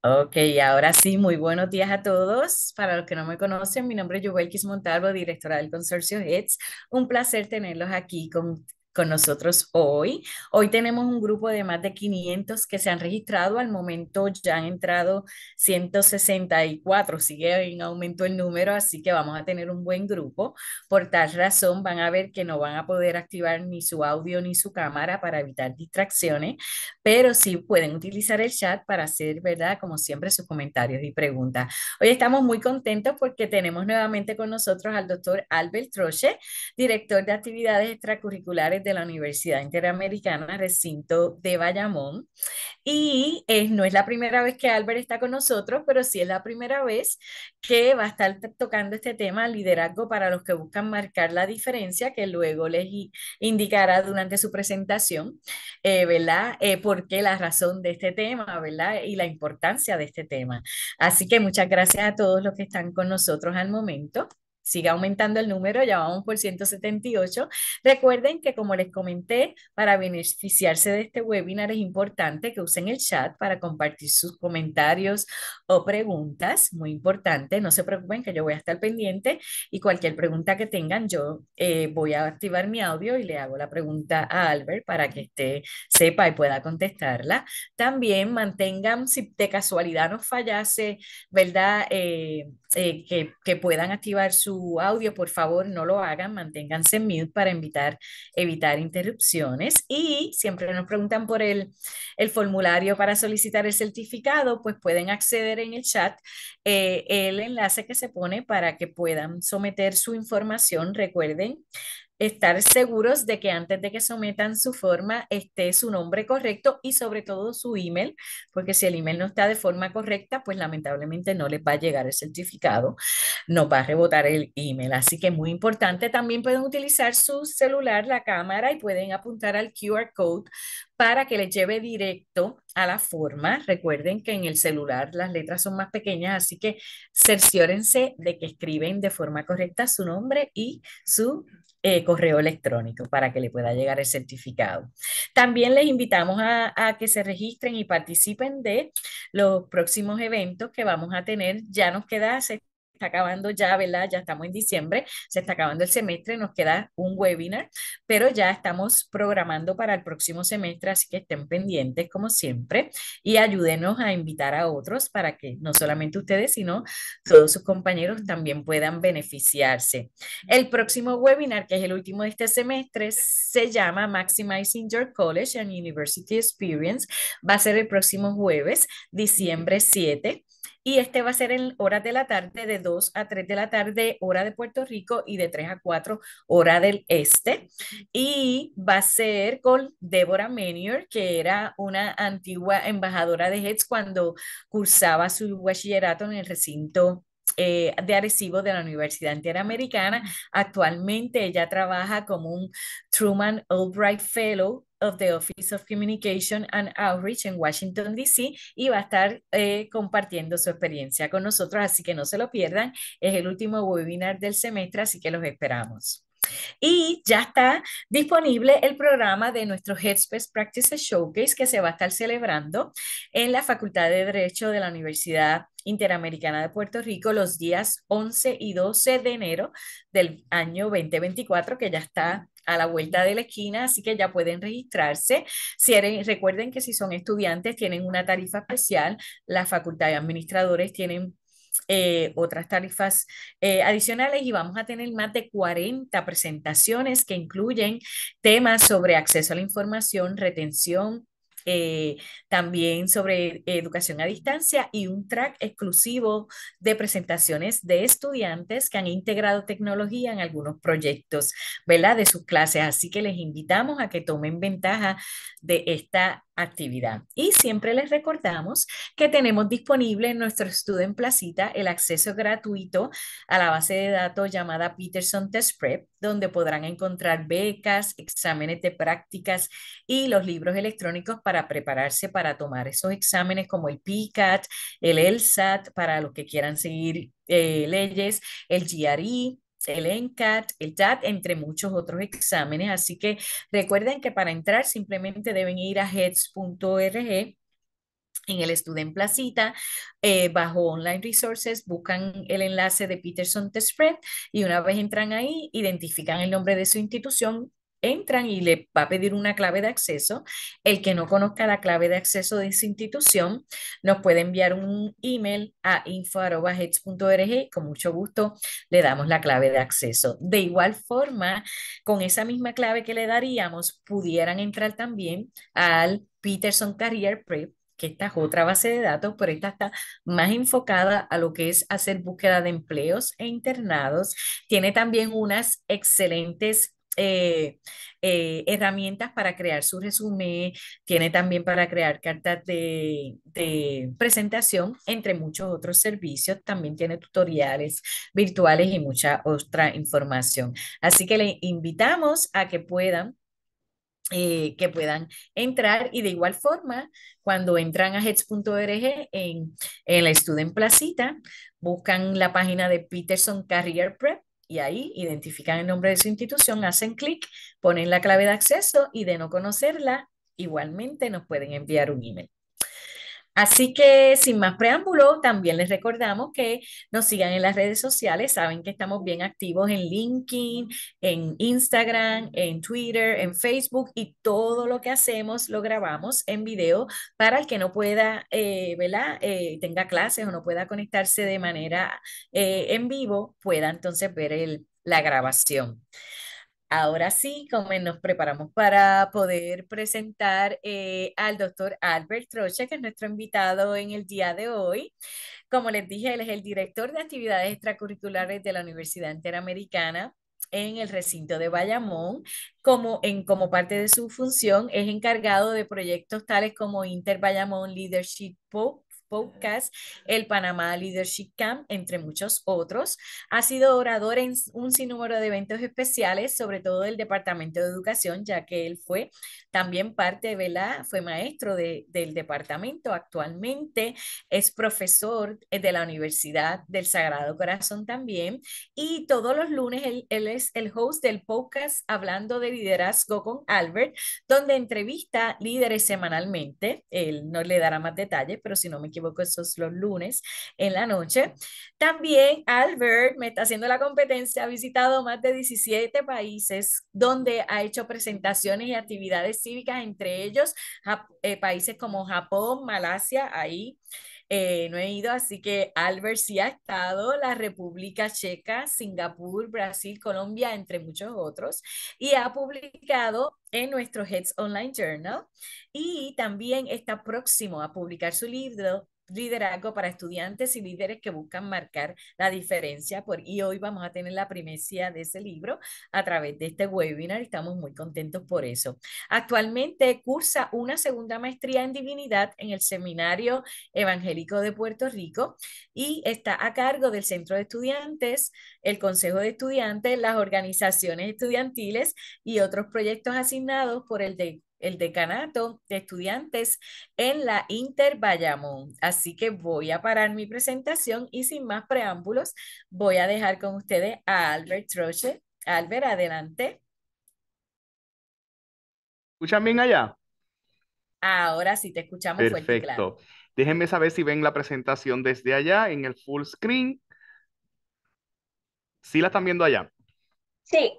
Ok, ahora sí, muy buenos días a todos. Para los que no me conocen, mi nombre es Yubelkis Montalvo, directora del Consorcio HEDS. Un placer tenerlos aquí con, con nosotros hoy. Hoy tenemos un grupo de más de 500 que se han registrado. Al momento ya han entrado 164, sigue en aumento el número, así que vamos a tener un buen grupo. Por tal razón van a ver que no van a poder activar ni su audio ni su cámara para evitar distracciones, pero sí pueden utilizar el chat para hacer, ¿verdad? Como siempre, sus comentarios y preguntas. Hoy estamos muy contentos porque tenemos nuevamente con nosotros al doctor Albert Troche, director de actividades extracurriculares de de la Universidad Interamericana, recinto de Bayamón. Y eh, no es la primera vez que Albert está con nosotros, pero sí es la primera vez que va a estar tocando este tema, liderazgo para los que buscan marcar la diferencia, que luego les indicará durante su presentación, eh, ¿verdad? Eh, por qué la razón de este tema, ¿verdad? Y la importancia de este tema. Así que muchas gracias a todos los que están con nosotros al momento siga aumentando el número, ya vamos por 178. Recuerden que como les comenté, para beneficiarse de este webinar es importante que usen el chat para compartir sus comentarios o preguntas, muy importante, no se preocupen que yo voy a estar pendiente y cualquier pregunta que tengan, yo eh, voy a activar mi audio y le hago la pregunta a Albert para que esté, sepa y pueda contestarla. También mantengan, si de casualidad nos fallase, ¿verdad? Eh, eh, que puedan activar su audio, por favor, no lo hagan, manténganse en mute para evitar, evitar interrupciones. Y siempre nos preguntan por el, el formulario para solicitar el certificado, pues pueden acceder en el chat eh, el enlace que se pone para que puedan someter su información. Recuerden, estar seguros de que antes de que sometan su forma esté su nombre correcto y sobre todo su email, porque si el email no está de forma correcta, pues lamentablemente no les va a llegar el certificado, no va a rebotar el email. Así que muy importante, también pueden utilizar su celular, la cámara y pueden apuntar al QR code para que les lleve directo a la forma. Recuerden que en el celular las letras son más pequeñas, así que cerciórense de que escriben de forma correcta su nombre y su eh, correo electrónico para que le pueda llegar el certificado. También les invitamos a, que se registren y participen de los próximos eventos que vamos a tener. Ya nos queda, está acabando ya, ¿verdad? Ya estamos en diciembre, se está acabando el semestre, nos queda un webinar, pero ya estamos programando para el próximo semestre, así que estén pendientes como siempre y ayúdenos a invitar a otros para que no solamente ustedes, sino todos sus compañeros también puedan beneficiarse. El próximo webinar, que es el último de este semestre, se llama Maximizing Your College and University Experience. Va a ser el próximo jueves, diciembre 7 y este va a ser en horas de la tarde, de 2 a 3 de la tarde, hora de Puerto Rico, y de 3 a 4, hora del este. Y va a ser con Deborah Menier, que era una antigua embajadora de HEDS cuando cursaba su bachillerato en el recinto eh, de Arecibo de la Universidad Interamericana. Actualmente ella trabaja como un Truman Albright Fellow of the Office of Communication and Outreach en Washington, D.C. y va a estar eh, compartiendo su experiencia con nosotros, así que no se lo pierdan. Es el último webinar del semestre, así que los esperamos. Y ya está disponible el programa de nuestro Headspace Practices Showcase que se va a estar celebrando en la Facultad de Derecho de la Universidad Interamericana de Puerto Rico los días 11 y 12 de enero del año 2024, que ya está a la vuelta de la esquina, así que ya pueden registrarse. Si recuerden que si son estudiantes tienen una tarifa especial, la facultad de administradores tienen eh, otras tarifas eh, adicionales y vamos a tener más de 40 presentaciones que incluyen temas sobre acceso a la información, retención, eh, también sobre educación a distancia y un track exclusivo de presentaciones de estudiantes que han integrado tecnología en algunos proyectos, ¿verdad? De sus clases. Así que les invitamos a que tomen ventaja de esta actividad. Y siempre les recordamos que tenemos disponible en nuestro estudio en Placita el acceso gratuito a la base de datos llamada Peterson Test Prep, donde podrán encontrar becas, exámenes de prácticas y los libros electrónicos para prepararse para tomar esos exámenes como el PCAT, el ELSAT, para los que quieran seguir eh, leyes, el GRE, el ENCAT, el TAT, entre muchos otros exámenes. Así que recuerden que para entrar simplemente deben ir a heads.org en el Student Placita, eh, bajo Online Resources, buscan el enlace de Peterson Test Spread y una vez entran ahí, identifican el nombre de su institución, entran y le va a pedir una clave de acceso. El que no conozca la clave de acceso de esa institución nos puede enviar un email a info.heads.org y con mucho gusto le damos la clave de acceso. De igual forma, con esa misma clave que le daríamos, pudieran entrar también al Peterson Career Prep que esta es otra base de datos, pero esta está más enfocada a lo que es hacer búsqueda de empleos e internados. Tiene también unas excelentes eh, eh, herramientas para crear su resumen, tiene también para crear cartas de, presentación, entre muchos otros servicios. También tiene tutoriales virtuales y mucha otra información. Así que le invitamos a que puedan. Eh, que puedan entrar y de igual forma cuando entran a heads.org en, en la Student Placita, buscan la página de Peterson Career Prep y ahí identifican el nombre de su institución, hacen clic, ponen la clave de acceso y de no conocerla, igualmente nos pueden enviar un email. Así que sin más preámbulo, también les recordamos que nos sigan en las redes sociales. Saben que estamos bien activos en LinkedIn, en Instagram, en Twitter, en Facebook y todo lo que hacemos lo grabamos en video para el que no pueda, eh, ¿verdad? Eh, tenga clases o no pueda conectarse de manera eh, en vivo, pueda entonces ver la grabación. Ahora sí, como nos preparamos para poder presentar eh, al doctor Albert Trocha, que es nuestro invitado en el día de hoy. Como les dije, él es el director de actividades extracurriculares de la Universidad Interamericana en el recinto de Bayamón, como, en, como parte de su función es encargado de proyectos tales como Inter Bayamón Leadership podcast, el Panamá Leadership Camp, entre muchos otros. Ha sido orador en un sinnúmero de eventos especiales, sobre todo del Departamento de Educación, ya que él fue también parte, ¿verdad? Fue maestro del departamento. Actualmente es profesor eh, de la Universidad del Sagrado Corazón también. Y todos los lunes él, es el host del podcast Hablando de Liderazgo con Albert, donde entrevista líderes semanalmente. Él no le dará más detalles, pero si no me equivoco, esos los lunes en la noche. También Albert me está haciendo la competencia, ha visitado más de 17 países donde ha hecho presentaciones y actividades cívicas, entre ellos eh, países como Japón, Malasia, ahí. Eh, no he ido, así que Albert sí ha estado, la República Checa, Singapur, Brasil, Colombia, entre muchos otros, y ha publicado en nuestro Heads Online Journal y también está próximo a publicar su libro liderazgo para estudiantes y líderes que buscan marcar la diferencia. Por, y hoy vamos a tener la primicia de ese libro a través de este webinar. Estamos muy contentos por eso. Actualmente cursa una segunda maestría en divinidad en el Seminario Evangélico de Puerto Rico y está a cargo del Centro de Estudiantes, el Consejo de Estudiantes, las organizaciones estudiantiles y otros proyectos asignados por el de el decanato de estudiantes en la Inter Bayamón. Así que voy a parar mi presentación y sin más preámbulos voy a dejar con ustedes a Albert Troche. Albert, adelante. ¿Escuchan bien allá? Ahora sí, te escuchamos Perfecto. fuerte Déjenme saber si ven la presentación desde allá en el full screen. ¿Sí la están viendo allá? Sí.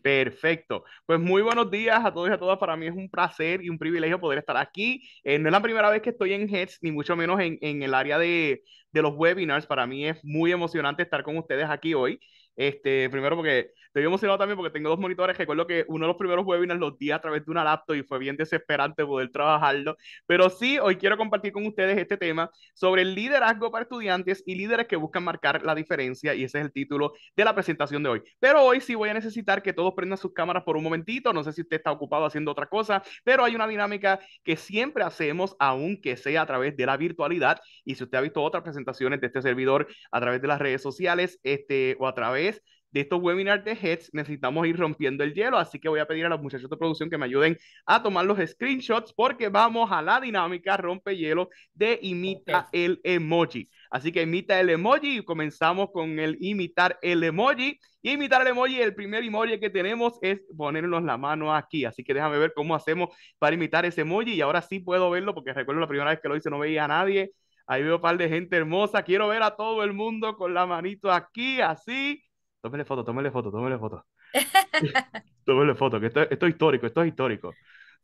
Perfecto. Pues muy buenos días a todos y a todas. Para mí es un placer y un privilegio poder estar aquí. Eh, no es la primera vez que estoy en Heads, ni mucho menos en, el área de, de, los webinars. Para mí es muy emocionante estar con ustedes aquí hoy. Este, primero porque Estoy emocionado también porque tengo dos monitores. Recuerdo que uno de los primeros webinars los di a través de una laptop y fue bien desesperante poder trabajarlo. Pero sí, hoy quiero compartir con ustedes este tema sobre el liderazgo para estudiantes y líderes que buscan marcar la diferencia. Y ese es el título de la presentación de hoy. Pero hoy sí voy a necesitar que todos prendan sus cámaras por un momentito. No sé si usted está ocupado haciendo otra cosa, pero hay una dinámica que siempre hacemos, aunque sea a través de la virtualidad. Y si usted ha visto otras presentaciones de este servidor a través de las redes sociales este, o a través de estos webinars de heads, necesitamos ir rompiendo el hielo, así que voy a pedir a los muchachos de producción que me ayuden a tomar los screenshots porque vamos a la dinámica rompe hielo de imita el emoji. Así que imita el emoji y comenzamos con el imitar el emoji. imitar el emoji, el primer emoji que tenemos es ponernos la mano aquí. Así que déjame ver cómo hacemos para imitar ese emoji. Y ahora sí puedo verlo porque recuerdo la primera vez que lo hice no veía a nadie. Ahí veo un par de gente hermosa. Quiero ver a todo el mundo con la manito aquí, así tómele foto, tómele foto, tómele foto. tómele foto, que esto, es histórico, esto es histórico.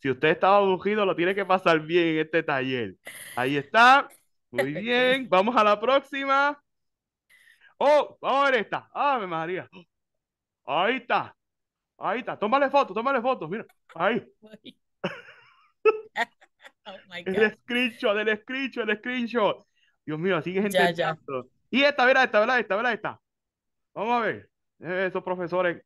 Si usted estaba aburrido, lo tiene que pasar bien en este taller. Ahí está. Muy bien, vamos a la próxima. Oh, vamos a ver esta. Ah, me María. Ahí está. Ahí está. Tómale foto, tómale foto. Mira, ahí. Oh El screenshot, el screenshot, el screenshot. Dios mío, sigue gente. Y esta, verá, esta, verá, esta, verá, esta. Vamos a ver. Eh, esos profesores,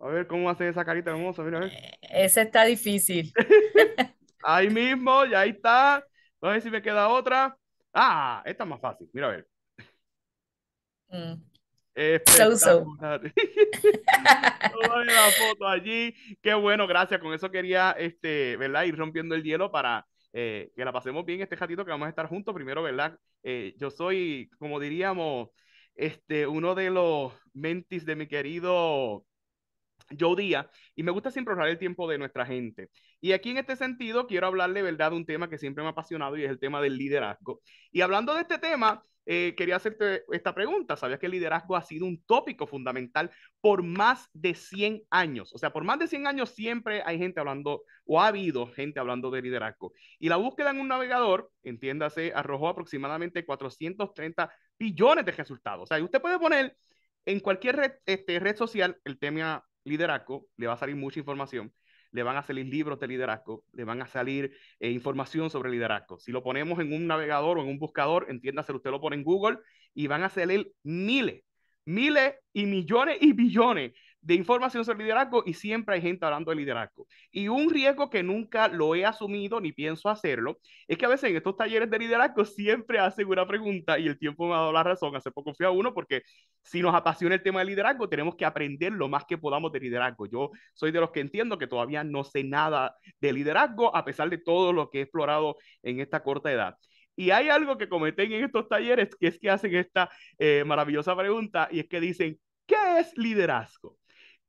a ver cómo hacen esa carita hermosa. Mira, a ver. Eh, ese está difícil. ahí mismo, ya ahí está. A ver si me queda otra. Ah, esta es más fácil. Mira, a ver. Mm. So, la foto allí. Qué bueno, gracias. Con eso quería, este, ¿verdad? Ir rompiendo el hielo para eh, que la pasemos bien este ratito que vamos a estar juntos. Primero, ¿verdad? yo soy, como diríamos, este, uno de los mentis de mi querido Joe Díaz, y me gusta siempre ahorrar el tiempo de nuestra gente. Y aquí en este sentido quiero hablarle, ¿verdad?, de un tema que siempre me ha apasionado y es el tema del liderazgo. Y hablando de este tema, eh, quería hacerte esta pregunta. ¿Sabías que el liderazgo ha sido un tópico fundamental por más de 100 años? O sea, por más de 100 años siempre hay gente hablando o ha habido gente hablando de liderazgo. Y la búsqueda en un navegador, entiéndase, arrojó aproximadamente 430 billones de resultados. O sea, usted puede poner en cualquier este, red social el tema liderazgo, le va a salir mucha información le van a salir libros de liderazgo, le van a salir eh, información sobre liderazgo. Si lo ponemos en un navegador o en un buscador, entiéndase, usted lo pone en Google y van a salir miles, miles y millones y billones de información sobre liderazgo y siempre hay gente hablando de liderazgo. Y un riesgo que nunca lo he asumido ni pienso hacerlo es que a veces en estos talleres de liderazgo siempre hacen una pregunta y el tiempo me ha dado la razón. Hace poco fui a uno porque si nos apasiona el tema de liderazgo, tenemos que aprender lo más que podamos de liderazgo. Yo soy de los que entiendo que todavía no sé nada de liderazgo a pesar de todo lo que he explorado en esta corta edad. Y hay algo que cometen en estos talleres que es que hacen esta eh, maravillosa pregunta y es que dicen, ¿qué es liderazgo?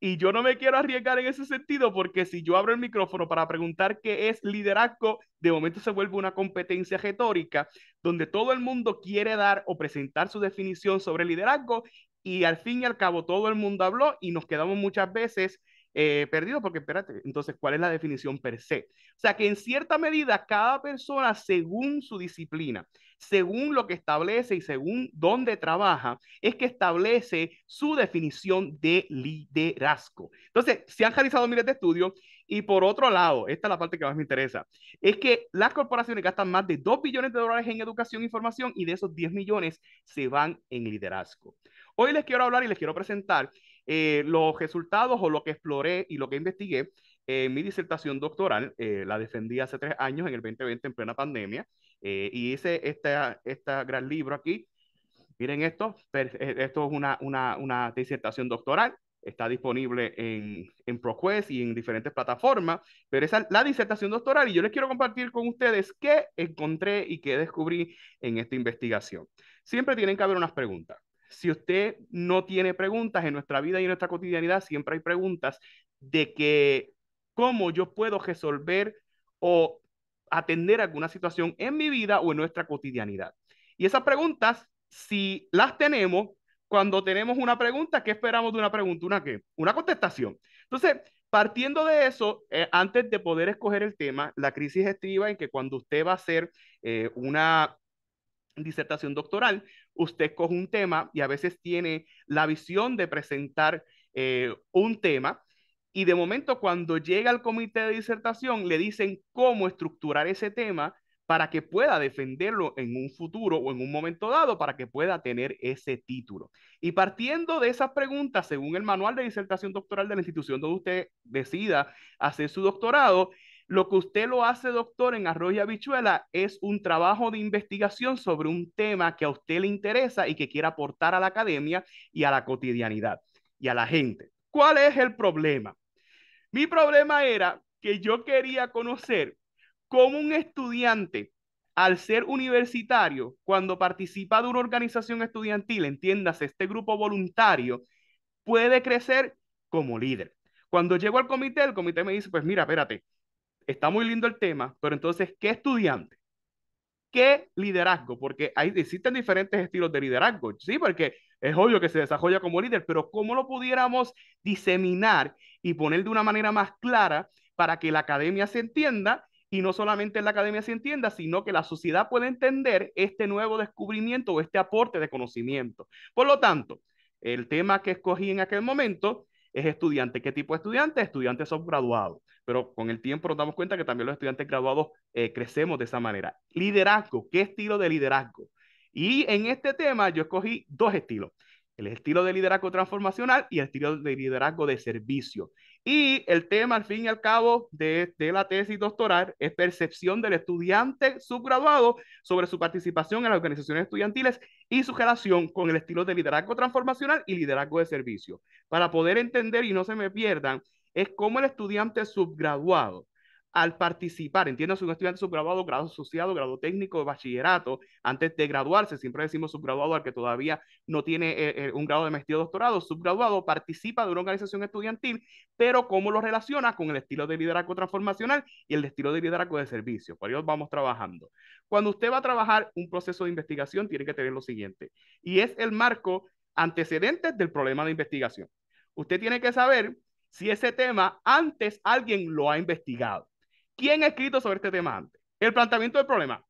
Y yo no me quiero arriesgar en ese sentido porque si yo abro el micrófono para preguntar qué es liderazgo, de momento se vuelve una competencia retórica donde todo el mundo quiere dar o presentar su definición sobre liderazgo y al fin y al cabo todo el mundo habló y nos quedamos muchas veces eh, perdido, porque espérate, entonces, ¿cuál es la definición per se? O sea, que en cierta medida cada persona, según su disciplina, según lo que establece y según dónde trabaja, es que establece su definición de liderazgo. Entonces, se han realizado miles de estudios y por otro lado, esta es la parte que más me interesa, es que las corporaciones gastan más de 2 billones de dólares en educación e información y de esos 10 millones se van en liderazgo. Hoy les quiero hablar y les quiero presentar eh, los resultados o lo que exploré y lo que investigué en mi disertación doctoral, eh, la defendí hace tres años en el 2020 en plena pandemia, eh, y hice este gran libro aquí. Miren esto, esto es una, una, una disertación doctoral, está disponible en, en, ProQuest y en diferentes plataformas, pero esa es la disertación doctoral y yo les quiero compartir con ustedes qué encontré y qué descubrí en esta investigación. Siempre tienen que haber unas preguntas. Si usted no tiene preguntas en nuestra vida y en nuestra cotidianidad, siempre hay preguntas de que cómo yo puedo resolver o atender alguna situación en mi vida o en nuestra cotidianidad. Y esas preguntas, si las tenemos, cuando tenemos una pregunta, ¿qué esperamos de una pregunta? ¿Una qué? Una contestación. Entonces, partiendo de eso, eh, antes de poder escoger el tema, la crisis estriba en que cuando usted va a hacer eh, una disertación doctoral, usted coge un tema y a veces tiene la visión de presentar eh, un tema y de momento cuando llega al comité de disertación le dicen cómo estructurar ese tema para que pueda defenderlo en un futuro o en un momento dado para que pueda tener ese título. Y partiendo de esas preguntas, según el manual de disertación doctoral de la institución donde usted decida hacer su doctorado, lo que usted lo hace, doctor, en Arroyo y Habichuela es un trabajo de investigación sobre un tema que a usted le interesa y que quiere aportar a la academia y a la cotidianidad y a la gente. ¿Cuál es el problema? Mi problema era que yo quería conocer cómo un estudiante, al ser universitario, cuando participa de una organización estudiantil, entiéndase, este grupo voluntario, puede crecer como líder. Cuando llego al comité, el comité me dice, pues mira, espérate, está muy lindo el tema, pero entonces, ¿qué estudiante? ¿Qué liderazgo? Porque hay, existen diferentes estilos de liderazgo, ¿sí? Porque es obvio que se desarrolla como líder, pero ¿cómo lo pudiéramos diseminar y poner de una manera más clara para que la academia se entienda y no solamente la academia se entienda, sino que la sociedad pueda entender este nuevo descubrimiento o este aporte de conocimiento? Por lo tanto, el tema que escogí en aquel momento es estudiante. ¿Qué tipo de estudiante? Estudiante subgraduado pero con el tiempo nos damos cuenta que también los estudiantes graduados eh, crecemos de esa manera. Liderazgo, ¿qué estilo de liderazgo? Y en este tema yo escogí dos estilos, el estilo de liderazgo transformacional y el estilo de liderazgo de servicio. Y el tema, al fin y al cabo, de, de la tesis doctoral es percepción del estudiante subgraduado sobre su participación en las organizaciones estudiantiles y su relación con el estilo de liderazgo transformacional y liderazgo de servicio. Para poder entender y no se me pierdan es cómo el estudiante subgraduado, al participar, entiendo, si un estudiante subgraduado, grado asociado, grado técnico, bachillerato, antes de graduarse, siempre decimos subgraduado al que todavía no tiene eh, eh, un grado de maestría o doctorado, subgraduado participa de una organización estudiantil, pero cómo lo relaciona con el estilo de liderazgo transformacional y el estilo de liderazgo de servicio. Por ello vamos trabajando. Cuando usted va a trabajar un proceso de investigación, tiene que tener lo siguiente, y es el marco antecedente del problema de investigación. Usted tiene que saber si ese tema antes alguien lo ha investigado. ¿Quién ha escrito sobre este tema antes? El planteamiento del problema.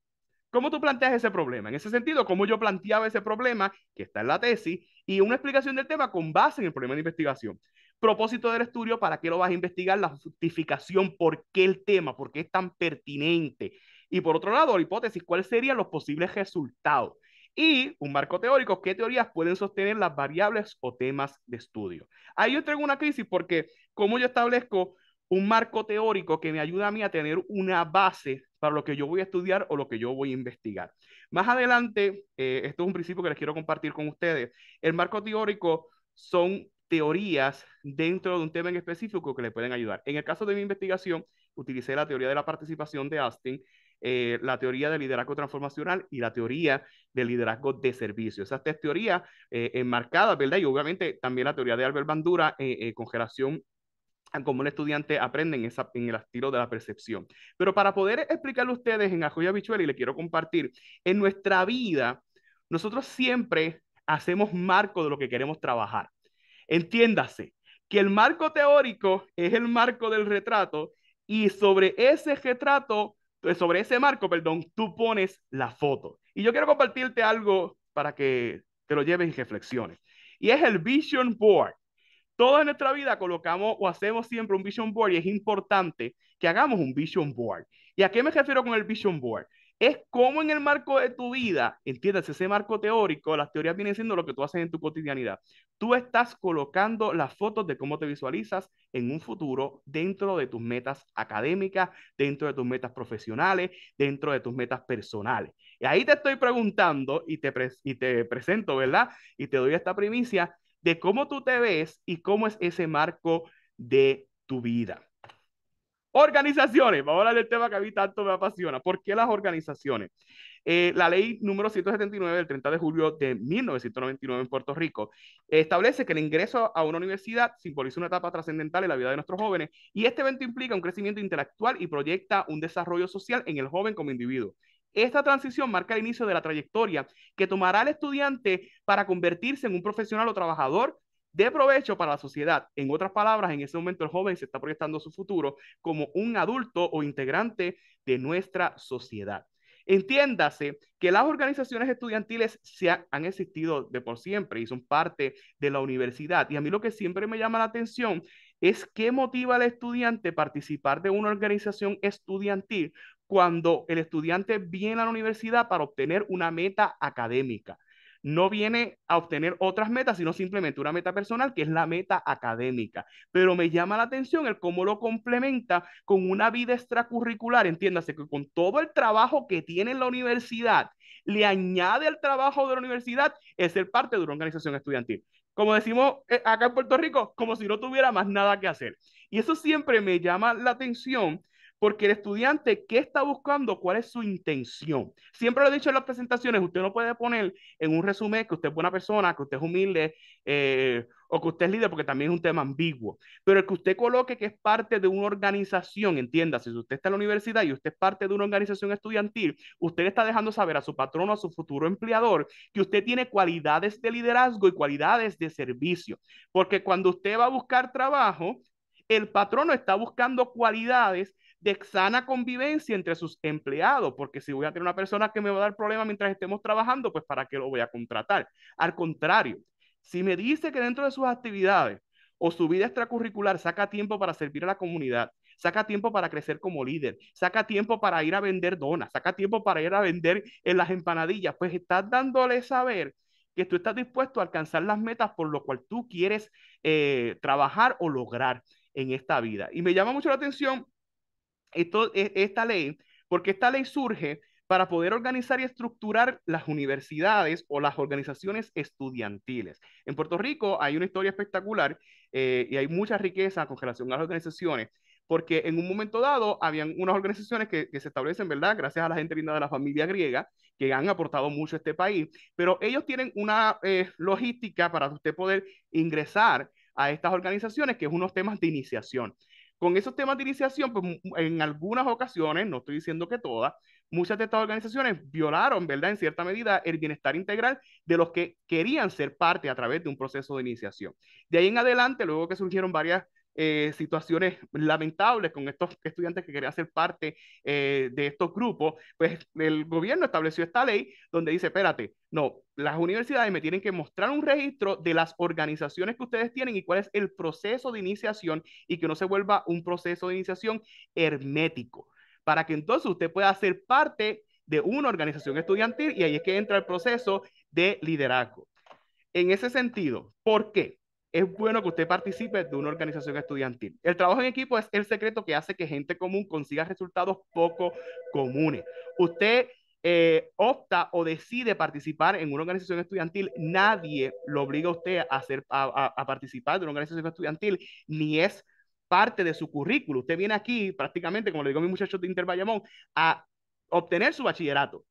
¿Cómo tú planteas ese problema? En ese sentido, ¿cómo yo planteaba ese problema que está en la tesis y una explicación del tema con base en el problema de investigación? Propósito del estudio, ¿para qué lo vas a investigar? La justificación, ¿por qué el tema? ¿Por qué es tan pertinente? Y por otro lado, la hipótesis, ¿cuáles serían los posibles resultados? y un marco teórico, qué teorías pueden sostener las variables o temas de estudio. Ahí yo tengo una crisis porque cómo yo establezco un marco teórico que me ayuda a mí a tener una base para lo que yo voy a estudiar o lo que yo voy a investigar. Más adelante, eh, esto es un principio que les quiero compartir con ustedes, el marco teórico son teorías dentro de un tema en específico que le pueden ayudar. En el caso de mi investigación, utilicé la teoría de la participación de Astin eh, la teoría del liderazgo transformacional y la teoría del liderazgo de servicio. Esas tres teorías eh, enmarcadas, ¿verdad? Y obviamente también la teoría de Albert Bandura eh, eh con relación a cómo el estudiante aprende en, esa, en el estilo de la percepción. Pero para poder explicarle a ustedes en Ajoya Bichuel y le quiero compartir, en nuestra vida, nosotros siempre hacemos marco de lo que queremos trabajar. Entiéndase que el marco teórico es el marco del retrato y sobre ese retrato sobre ese marco, perdón, tú pones la foto. Y yo quiero compartirte algo para que te lo lleves y reflexiones. Y es el Vision Board. Toda nuestra vida colocamos o hacemos siempre un Vision Board y es importante que hagamos un Vision Board. ¿Y a qué me refiero con el Vision Board? es como en el marco de tu vida, entiendes, ese marco teórico, las teorías vienen siendo lo que tú haces en tu cotidianidad. Tú estás colocando las fotos de cómo te visualizas en un futuro dentro de tus metas académicas, dentro de tus metas profesionales, dentro de tus metas personales. Y ahí te estoy preguntando y te, y te presento, ¿verdad? Y te doy esta primicia de cómo tú te ves y cómo es ese marco de tu vida. Organizaciones, vamos a hablar del tema que a mí tanto me apasiona. ¿Por qué las organizaciones? Eh, la ley número 179 del 30 de julio de 1999 en Puerto Rico establece que el ingreso a una universidad simboliza una etapa trascendental en la vida de nuestros jóvenes y este evento implica un crecimiento intelectual y proyecta un desarrollo social en el joven como individuo. Esta transición marca el inicio de la trayectoria que tomará el estudiante para convertirse en un profesional o trabajador de provecho para la sociedad. En otras palabras, en ese momento el joven se está proyectando su futuro como un adulto o integrante de nuestra sociedad. Entiéndase que las organizaciones estudiantiles se han existido de por siempre y son parte de la universidad. Y a mí lo que siempre me llama la atención es qué motiva al estudiante participar de una organización estudiantil cuando el estudiante viene a la universidad para obtener una meta académica no viene a obtener otras metas, sino simplemente una meta personal, que es la meta académica. Pero me llama la atención el cómo lo complementa con una vida extracurricular, entiéndase que con todo el trabajo que tiene la universidad, le añade al trabajo de la universidad es ser parte de una organización estudiantil. Como decimos eh, acá en Puerto Rico, como si no tuviera más nada que hacer. Y eso siempre me llama la atención porque el estudiante, ¿qué está buscando? ¿Cuál es su intención? Siempre lo he dicho en las presentaciones, usted no puede poner en un resumen que usted es buena persona, que usted es humilde eh, o que usted es líder, porque también es un tema ambiguo. Pero el que usted coloque que es parte de una organización, entienda, si usted está en la universidad y usted es parte de una organización estudiantil, usted está dejando saber a su patrono, a su futuro empleador que usted tiene cualidades de liderazgo y cualidades de servicio. Porque cuando usted va a buscar trabajo, el patrono está buscando cualidades de sana convivencia entre sus empleados, porque si voy a tener una persona que me va a dar problemas mientras estemos trabajando, pues ¿para qué lo voy a contratar? Al contrario, si me dice que dentro de sus actividades o su vida extracurricular saca tiempo para servir a la comunidad, saca tiempo para crecer como líder, saca tiempo para ir a vender donas, saca tiempo para ir a vender en las empanadillas, pues estás dándole saber que tú estás dispuesto a alcanzar las metas por lo cual tú quieres eh, trabajar o lograr en esta vida. Y me llama mucho la atención e, esta ley, porque esta ley surge para poder organizar y estructurar las universidades o las organizaciones estudiantiles. En Puerto Rico hay una historia espectacular eh, y hay mucha riqueza con relación a las organizaciones, porque en un momento dado habían unas organizaciones que, se establecen, ¿verdad? Gracias a la gente linda de la familia griega, que han aportado mucho a este país, pero ellos tienen una eh, logística para usted poder ingresar a estas organizaciones, que es unos temas de iniciación con esos temas de iniciación, pues en algunas ocasiones, no estoy diciendo que todas, muchas de estas organizaciones violaron, ¿verdad? En cierta medida, el bienestar integral de los que querían ser parte a través de un proceso de iniciación. De ahí en adelante, luego que surgieron varias eh, situaciones lamentables con estos estudiantes que querían ser parte eh, de estos grupos, pues el gobierno estableció esta ley donde dice, espérate, no, las universidades me tienen que mostrar un registro de las organizaciones que ustedes tienen y cuál es el proceso de iniciación y que no se vuelva un proceso de iniciación hermético, para que entonces usted pueda ser parte de una organización estudiantil y ahí es que entra el proceso de liderazgo. En ese sentido, ¿por qué? es bueno que usted participe de una organización estudiantil. El trabajo en equipo es el secreto que hace que gente común consiga resultados poco comunes. Usted eh, opta o decide participar en una organización estudiantil, nadie lo obliga a usted a, participar de una organización estudiantil, ni es parte de su currículo. Usted viene aquí prácticamente, como le digo a mis muchachos de Intervallamón, a obtener su bachillerato.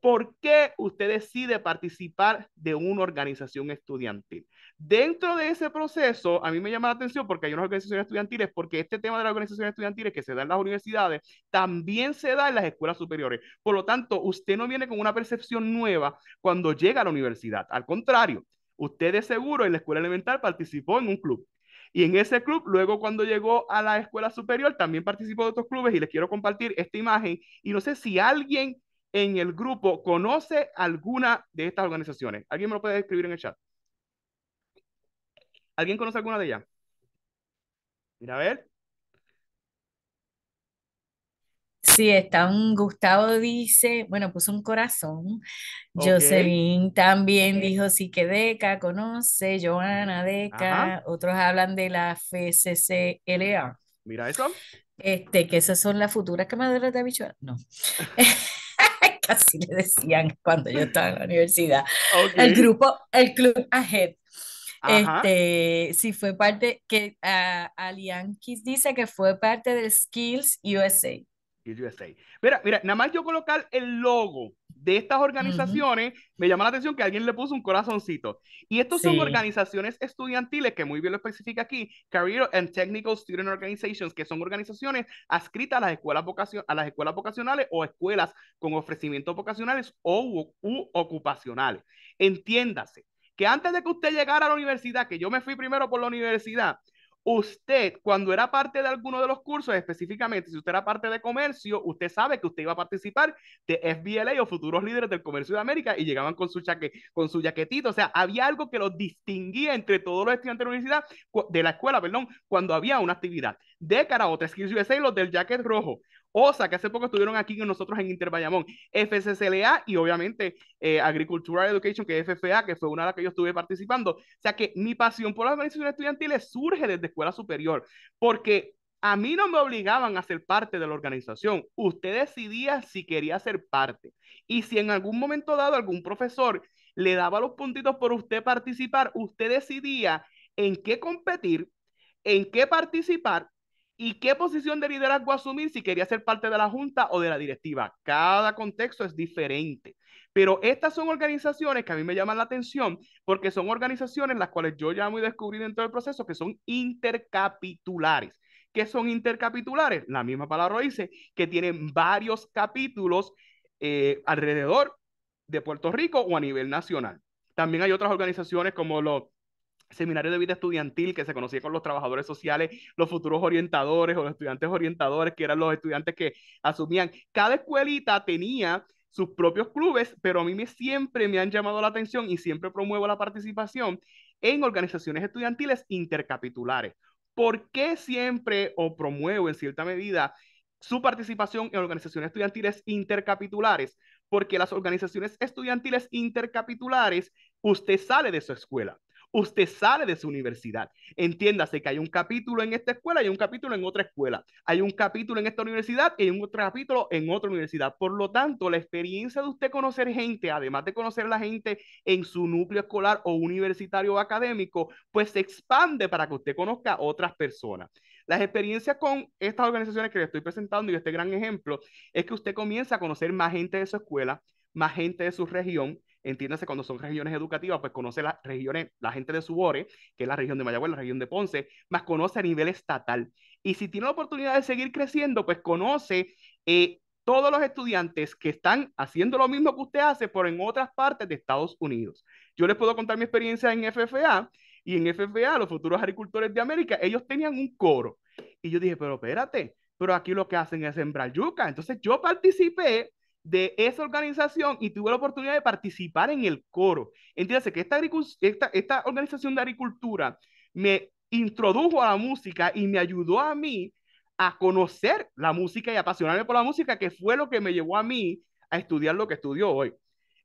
¿Por qué usted decide participar de una organización estudiantil? Dentro de ese proceso, a mí me llama la atención porque hay unas organizaciones estudiantiles, porque este tema de las organizaciones estudiantiles que se da en las universidades, también se da en las escuelas superiores. Por lo tanto, usted no viene con una percepción nueva cuando llega a la universidad. Al contrario, usted de seguro en la escuela elemental participó en un club. Y en ese club, luego cuando llegó a la escuela superior, también participó de otros clubes y les quiero compartir esta imagen. Y no sé si alguien en el grupo conoce alguna de estas organizaciones. ¿Alguien me lo puede escribir en el chat? ¿Alguien conoce alguna de ellas? Mira, a ver. Sí, está un Gustavo dice, bueno, puso un corazón. Okay. también dijo sí que Deca conoce, Joana Deca, otros hablan de la FCCLA. Mira eso. Este, que esas son las futuras camaradas de habichuelas. No. Casi le decían cuando yo estaba en la universidad. El grupo, el club AHEAD este, sí fue parte, que ah, Alian Kiss dice que fue parte de Skills USA. USA. Mira, mira, nada más yo colocar el logo de estas organizaciones, me llama la atención que alguien le puso un corazoncito. Y estos son organizaciones estudiantiles, que muy bien lo especifica aquí, Career and Technical Student Organizations, que son organizaciones adscritas a las escuelas, a las escuelas vocacionales o escuelas con ofrecimientos vocacionales o u ocupacionales. Entiéndase, que antes de que usted llegara a la universidad, que yo me fui primero por la universidad, usted cuando era parte de alguno de los cursos, específicamente si usted era parte de comercio, usted sabe que usted iba a participar de FBLA o futuros líderes del comercio de América y llegaban con su, chaque, con su jaquetito, o sea, había algo que los distinguía entre todos los estudiantes de la universidad, de la escuela, perdón, cuando había una actividad. De cara a otra, Skills USA, los del jacket rojo, OSA, que hace poco estuvieron aquí con nosotros en Interbayamón, FCCLA y obviamente eh, Agricultural Education, que es FFA, que fue una de las que yo estuve participando. O sea que mi pasión por las organizaciones estudiantiles surge desde escuela superior, porque a mí no me obligaban a ser parte de la organización. Usted decidía si quería ser parte. Y si en algún momento dado algún profesor le daba los puntitos por usted participar, usted decidía en qué competir, en qué participar y qué posición de liderazgo asumir si quería ser parte de la junta o de la directiva. Cada contexto es diferente. Pero estas son organizaciones que a mí me llaman la atención porque son organizaciones las cuales yo llamo y descubrí dentro del proceso que son intercapitulares. ¿Qué son intercapitulares? La misma palabra dice, que tienen varios capítulos eh, alrededor de Puerto Rico o a nivel nacional. También hay otras organizaciones como los seminario de vida estudiantil que se conocía con los trabajadores sociales, los futuros orientadores o los estudiantes orientadores, que eran los estudiantes que asumían. Cada escuelita tenía sus propios clubes, pero a mí me, siempre me han llamado la atención y siempre promuevo la participación en organizaciones estudiantiles intercapitulares. ¿Por qué siempre o promuevo en cierta medida su participación en organizaciones estudiantiles intercapitulares? Porque las organizaciones estudiantiles intercapitulares, usted sale de su escuela Usted sale de su universidad. Entiéndase que hay un capítulo en esta escuela y un capítulo en otra escuela. Hay un capítulo en esta universidad y un otro capítulo en otra universidad. Por lo tanto, la experiencia de usted conocer gente, además de conocer la gente en su núcleo escolar o universitario o académico, pues se expande para que usted conozca a otras personas. Las experiencias con estas organizaciones que le estoy presentando y este gran ejemplo es que usted comienza a conocer más gente de su escuela, más gente de su región, entiéndase cuando son regiones educativas, pues conoce las regiones, la gente de Subore, que es la región de Mayagüez, la región de Ponce, más conoce a nivel estatal. Y si tiene la oportunidad de seguir creciendo, pues conoce eh, todos los estudiantes que están haciendo lo mismo que usted hace, pero en otras partes de Estados Unidos. Yo les puedo contar mi experiencia en FFA y en FFA, los futuros agricultores de América, ellos tenían un coro. Y yo dije, pero espérate, pero aquí lo que hacen es sembrar yuca. Entonces yo participé de esa organización y tuve la oportunidad de participar en el coro. Entiéndase que esta, esta, esta organización de agricultura me introdujo a la música y me ayudó a mí a conocer la música y apasionarme por la música, que fue lo que me llevó a mí a estudiar lo que estudio hoy.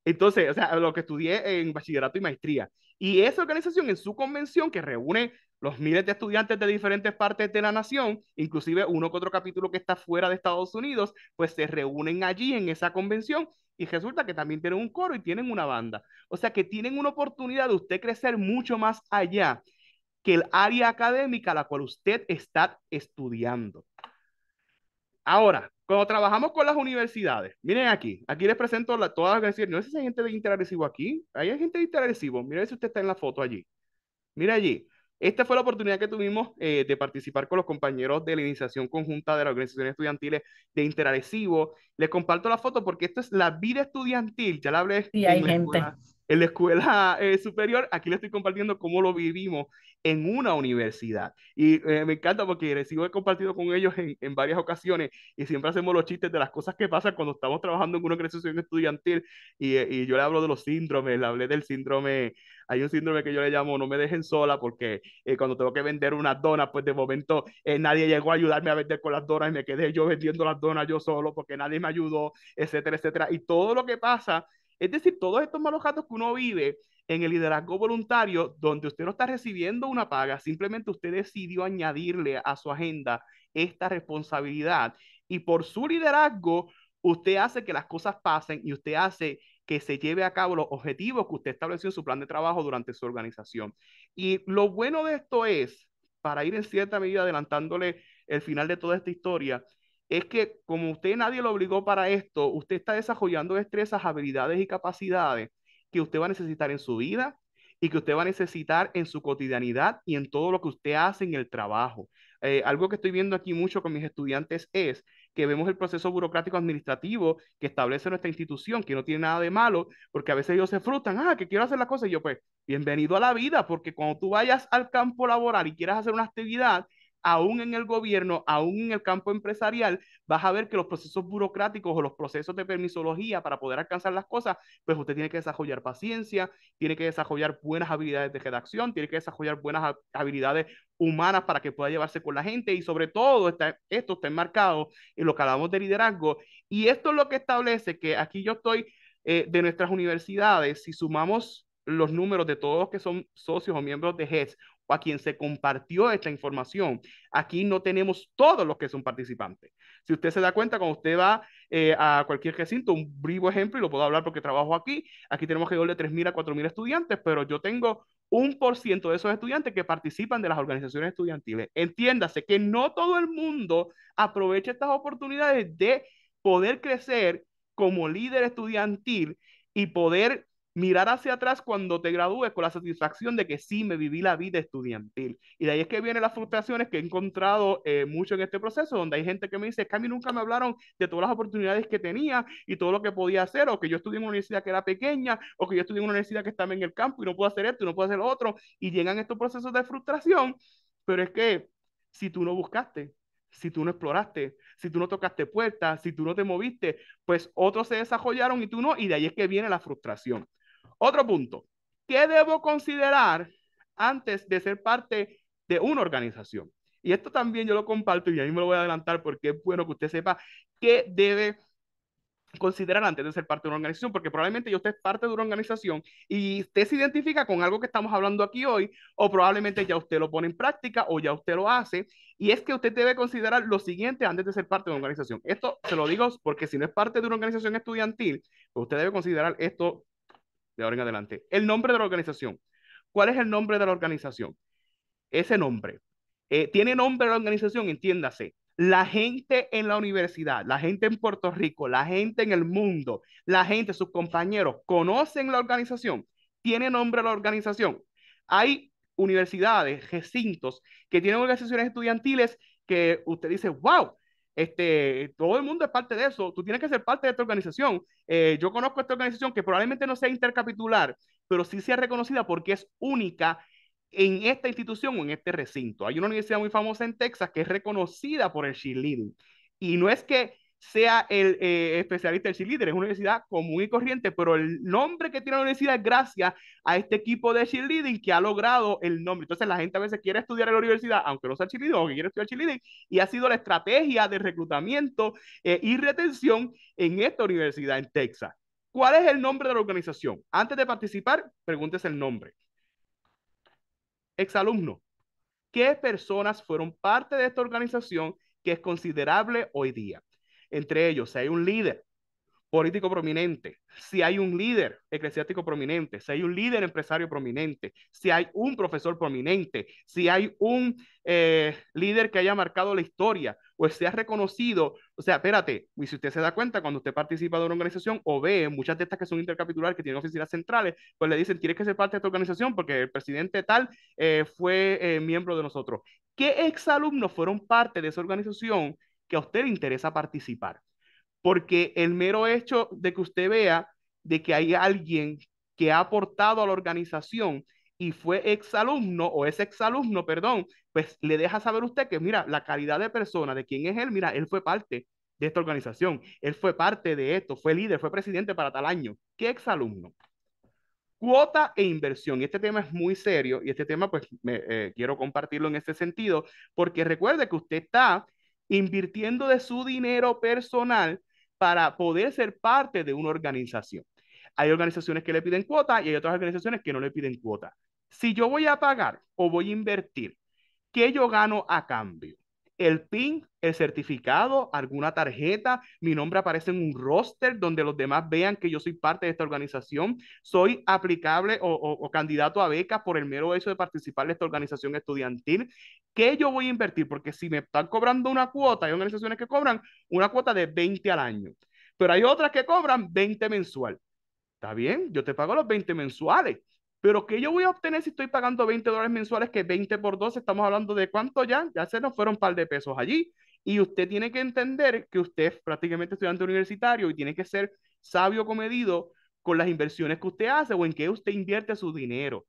Entonces, o sea, lo que estudié en bachillerato y maestría. Y esa organización en su convención que reúne los miles de estudiantes de diferentes partes de la nación, inclusive uno que otro capítulo que está fuera de Estados Unidos, pues se reúnen allí en esa convención y resulta que también tienen un coro y tienen una banda. O sea que tienen una oportunidad de usted crecer mucho más allá que el área académica a la cual usted está estudiando. Ahora, cuando trabajamos con las universidades, miren aquí, aquí les presento todas las decir, no si hay gente de interagresivo aquí, hay gente de interagresivo, miren si usted está en la foto allí. Mira allí, esta fue la oportunidad que tuvimos eh, de participar con los compañeros de la iniciación conjunta de las organizaciones estudiantiles de Interarecibo. Les comparto la foto porque esto es la vida estudiantil, ya la hablé. en La escuela, eh, superior, aquí les estoy compartiendo cómo lo vivimos en una universidad. Y eh, me encanta porque recibo he compartido con ellos en, en, varias ocasiones y siempre hacemos los chistes de las cosas que pasan cuando estamos trabajando en una organización estudiantil y, eh, y yo le hablo de los síndromes, le hablé del síndrome, hay un síndrome que yo le llamo no me dejen sola porque eh, cuando tengo que vender unas donas, pues de momento nadie llegó a ayudarme a vender con las donas y me quedé yo vendiendo las donas yo solo porque nadie me ayudó, etcétera, etcétera. Y todo lo que pasa, es decir, todos estos malos gatos que uno vive, en el liderazgo voluntario, donde usted no está recibiendo una paga, simplemente usted decidió añadirle a su agenda esta responsabilidad y por su liderazgo, usted hace que las cosas pasen y usted hace que se lleve a cabo los objetivos que usted estableció en su plan de trabajo durante su organización. Y lo bueno de esto es, para ir en cierta medida adelantándole el final de toda esta historia, es que como usted nadie lo obligó para esto, usted está desarrollando destrezas, habilidades y capacidades que usted va a necesitar en su vida y que usted va a necesitar en su cotidianidad y en todo lo que usted hace en el trabajo. Eh, algo que estoy viendo aquí mucho con mis estudiantes es que vemos el proceso burocrático administrativo que establece nuestra institución, que no tiene nada de malo, porque a veces ellos se frustran, ah, que quiero hacer las cosas, y yo pues, bienvenido a la vida, porque cuando tú vayas al campo laboral y quieras hacer una actividad, aún en el gobierno, aún en el campo empresarial, vas a ver que los procesos burocráticos o los procesos de permisología para poder alcanzar las cosas, pues usted tiene que desarrollar paciencia, tiene que desarrollar buenas habilidades de redacción, tiene que desarrollar buenas habilidades humanas para que pueda llevarse con la gente y sobre todo esto está enmarcado en lo que hablamos de liderazgo y esto es lo que establece que aquí yo estoy eh, de nuestras universidades, si sumamos los números de todos los que son socios o miembros de GES a quien se compartió esta información. Aquí no tenemos todos los que son participantes. Si usted se da cuenta, cuando usted va eh, a cualquier recinto, un vivo ejemplo, y lo puedo hablar porque trabajo aquí, aquí tenemos alrededor de 3.000 a 4.000 estudiantes, pero yo tengo un por ciento de esos estudiantes que participan de las organizaciones estudiantiles. Entiéndase que no todo el mundo aprovecha estas oportunidades de poder crecer como líder estudiantil y poder mirar hacia atrás cuando te gradúes con la satisfacción de que sí me viví la vida estudiantil. Y de ahí es que vienen las frustraciones que he encontrado eh, mucho en este proceso, donde hay gente que me dice, es que a mí nunca me hablaron de todas las oportunidades que tenía y todo lo que podía hacer, o que yo estudié en una universidad que era pequeña, o que yo estudié en una universidad que estaba en el campo y no puedo hacer esto y no puedo hacer otro, y llegan estos procesos de frustración, pero es que si tú no buscaste, si tú no exploraste, si tú no tocaste puertas, si tú no te moviste, pues otros se desarrollaron y tú no, y de ahí es que viene la frustración. Otro punto, ¿qué debo considerar antes de ser parte de una organización? Y esto también yo lo comparto y ahí me lo voy a adelantar porque es bueno que usted sepa qué debe considerar antes de ser parte de una organización, porque probablemente usted es parte de una organización y usted se identifica con algo que estamos hablando aquí hoy, o probablemente ya usted lo pone en práctica o ya usted lo hace, y es que usted debe considerar lo siguiente antes de ser parte de una organización. Esto se lo digo porque si no es parte de una organización estudiantil, pues usted debe considerar esto de ahora en adelante. El nombre de la organización. ¿Cuál es el nombre de la organización? Ese nombre. Eh, ¿Tiene nombre la organización? Entiéndase. La gente en la universidad, la gente en Puerto Rico, la gente en el mundo, la gente, sus compañeros, conocen la organización. ¿Tiene nombre la organización? Hay universidades, recintos que tienen organizaciones estudiantiles que usted dice, wow, este, todo el mundo es parte de eso. Tú tienes que ser parte de esta organización. Eh, yo conozco esta organización que probablemente no sea intercapitular, pero sí sea reconocida porque es única en esta institución o en este recinto. Hay una universidad muy famosa en Texas que es reconocida por el cheerleading. Y no es que sea el eh, especialista del cheerleader, es una universidad común y corriente, pero el nombre que tiene la universidad es gracias a este equipo de cheerleading que ha logrado el nombre. Entonces la gente a veces quiere estudiar en la universidad, aunque no sea cheerleading, aunque quiere estudiar cheerleading, y ha sido la estrategia de reclutamiento eh, y retención en esta universidad en Texas. ¿Cuál es el nombre de la organización? Antes de participar, pregúntese el nombre. Exalumno, ¿qué personas fueron parte de esta organización que es considerable hoy día? entre ellos, si hay un líder político prominente, si hay un líder eclesiástico prominente, si hay un líder empresario prominente, si hay un profesor prominente, si hay un eh, líder que haya marcado la historia o sea reconocido, o sea, espérate, y si usted se da cuenta, cuando usted participa de una organización o ve muchas de estas que son intercapitulares, que tienen oficinas centrales, pues le dicen, tienes que ser parte de esta organización porque el presidente tal eh, fue eh, miembro de nosotros. ¿Qué exalumnos fueron parte de esa organización que a usted le interesa participar. Porque el mero hecho de que usted vea de que hay alguien que ha aportado a la organización y fue exalumno o es exalumno, perdón, pues le deja saber usted que mira, la calidad de persona, de quién es él, mira, él fue parte de esta organización, él fue parte de esto, fue líder, fue presidente para tal año. ¿Qué exalumno? Cuota e inversión. Este tema es muy serio y este tema pues eh, quiero compartirlo en este sentido porque recuerde que usted está invirtiendo de su dinero personal para poder ser parte de una organización. Hay organizaciones que le piden cuota y hay otras organizaciones que no le piden cuota. Si yo voy a pagar o voy a invertir, ¿qué yo gano a cambio? el PIN, el certificado, alguna tarjeta, mi nombre aparece en un roster donde los demás vean que yo soy parte de esta organización, soy aplicable o, o, candidato a beca por el mero hecho de participar de esta organización estudiantil. ¿Qué yo voy a invertir? Porque si me están cobrando una cuota, hay organizaciones que cobran una cuota de 20 al año, pero hay otras que cobran 20 mensual. Está bien, yo te pago los 20 mensuales pero ¿qué yo voy a obtener si estoy pagando 20 dólares mensuales? Que 20 por 12, estamos hablando de cuánto ya, ya se nos fueron un par de pesos allí. Y usted tiene que entender que usted es prácticamente estudiante universitario y tiene que ser sabio comedido con las inversiones que usted hace o en qué usted invierte su dinero.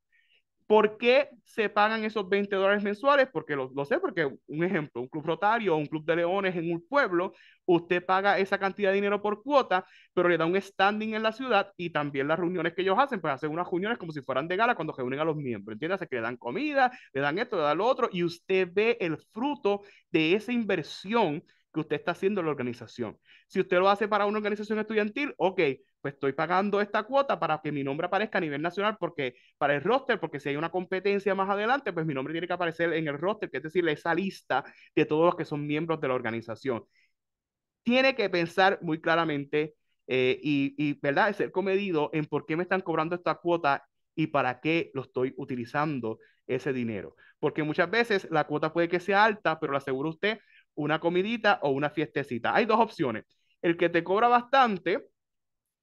¿Por qué se pagan esos 20 dólares mensuales? Porque lo, sé, porque un ejemplo, un club rotario o un club de leones en un pueblo, usted paga esa cantidad de dinero por cuota, pero le da un standing en la ciudad y también las reuniones que ellos hacen, pues hacen unas reuniones como si fueran de gala cuando unen a los miembros, ¿entiendes? Que le dan comida, le dan esto, le dan lo otro, y usted ve el fruto de esa inversión que usted está haciendo la organización. Si usted lo hace para una organización estudiantil, ok, pues estoy pagando esta cuota para que mi nombre aparezca a nivel nacional, porque para el roster, porque si hay una competencia más adelante, pues mi nombre tiene que aparecer en el roster, que es decir, esa lista de todos los que son miembros de la organización. Tiene que pensar muy claramente eh, y, y, ¿verdad? Ser comedido en por qué me están cobrando esta cuota y para qué lo estoy utilizando ese dinero. Porque muchas veces la cuota puede que sea alta, pero le aseguro usted una comidita o una fiestecita. Hay dos opciones. El que te cobra bastante,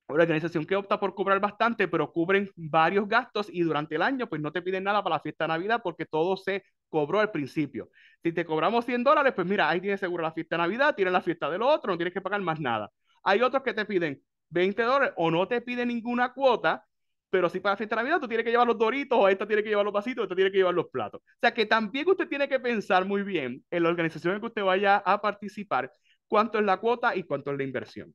una organización que opta por cobrar bastante, pero cubren varios gastos y durante el año pues no te piden nada para la fiesta de Navidad porque todo se cobró al principio. Si te cobramos 100 dólares, pues mira, ahí tienes seguro la fiesta de Navidad, tienes la fiesta del otro, no tienes que pagar más nada. Hay otros que te piden 20 dólares o no te piden ninguna cuota pero si para la fiesta de Navidad tú tienes que llevar los doritos, o esta tiene que llevar los vasitos, esta tiene que llevar los platos. O sea que también usted tiene que pensar muy bien en la organización en que usted vaya a participar, cuánto es la cuota y cuánto es la inversión.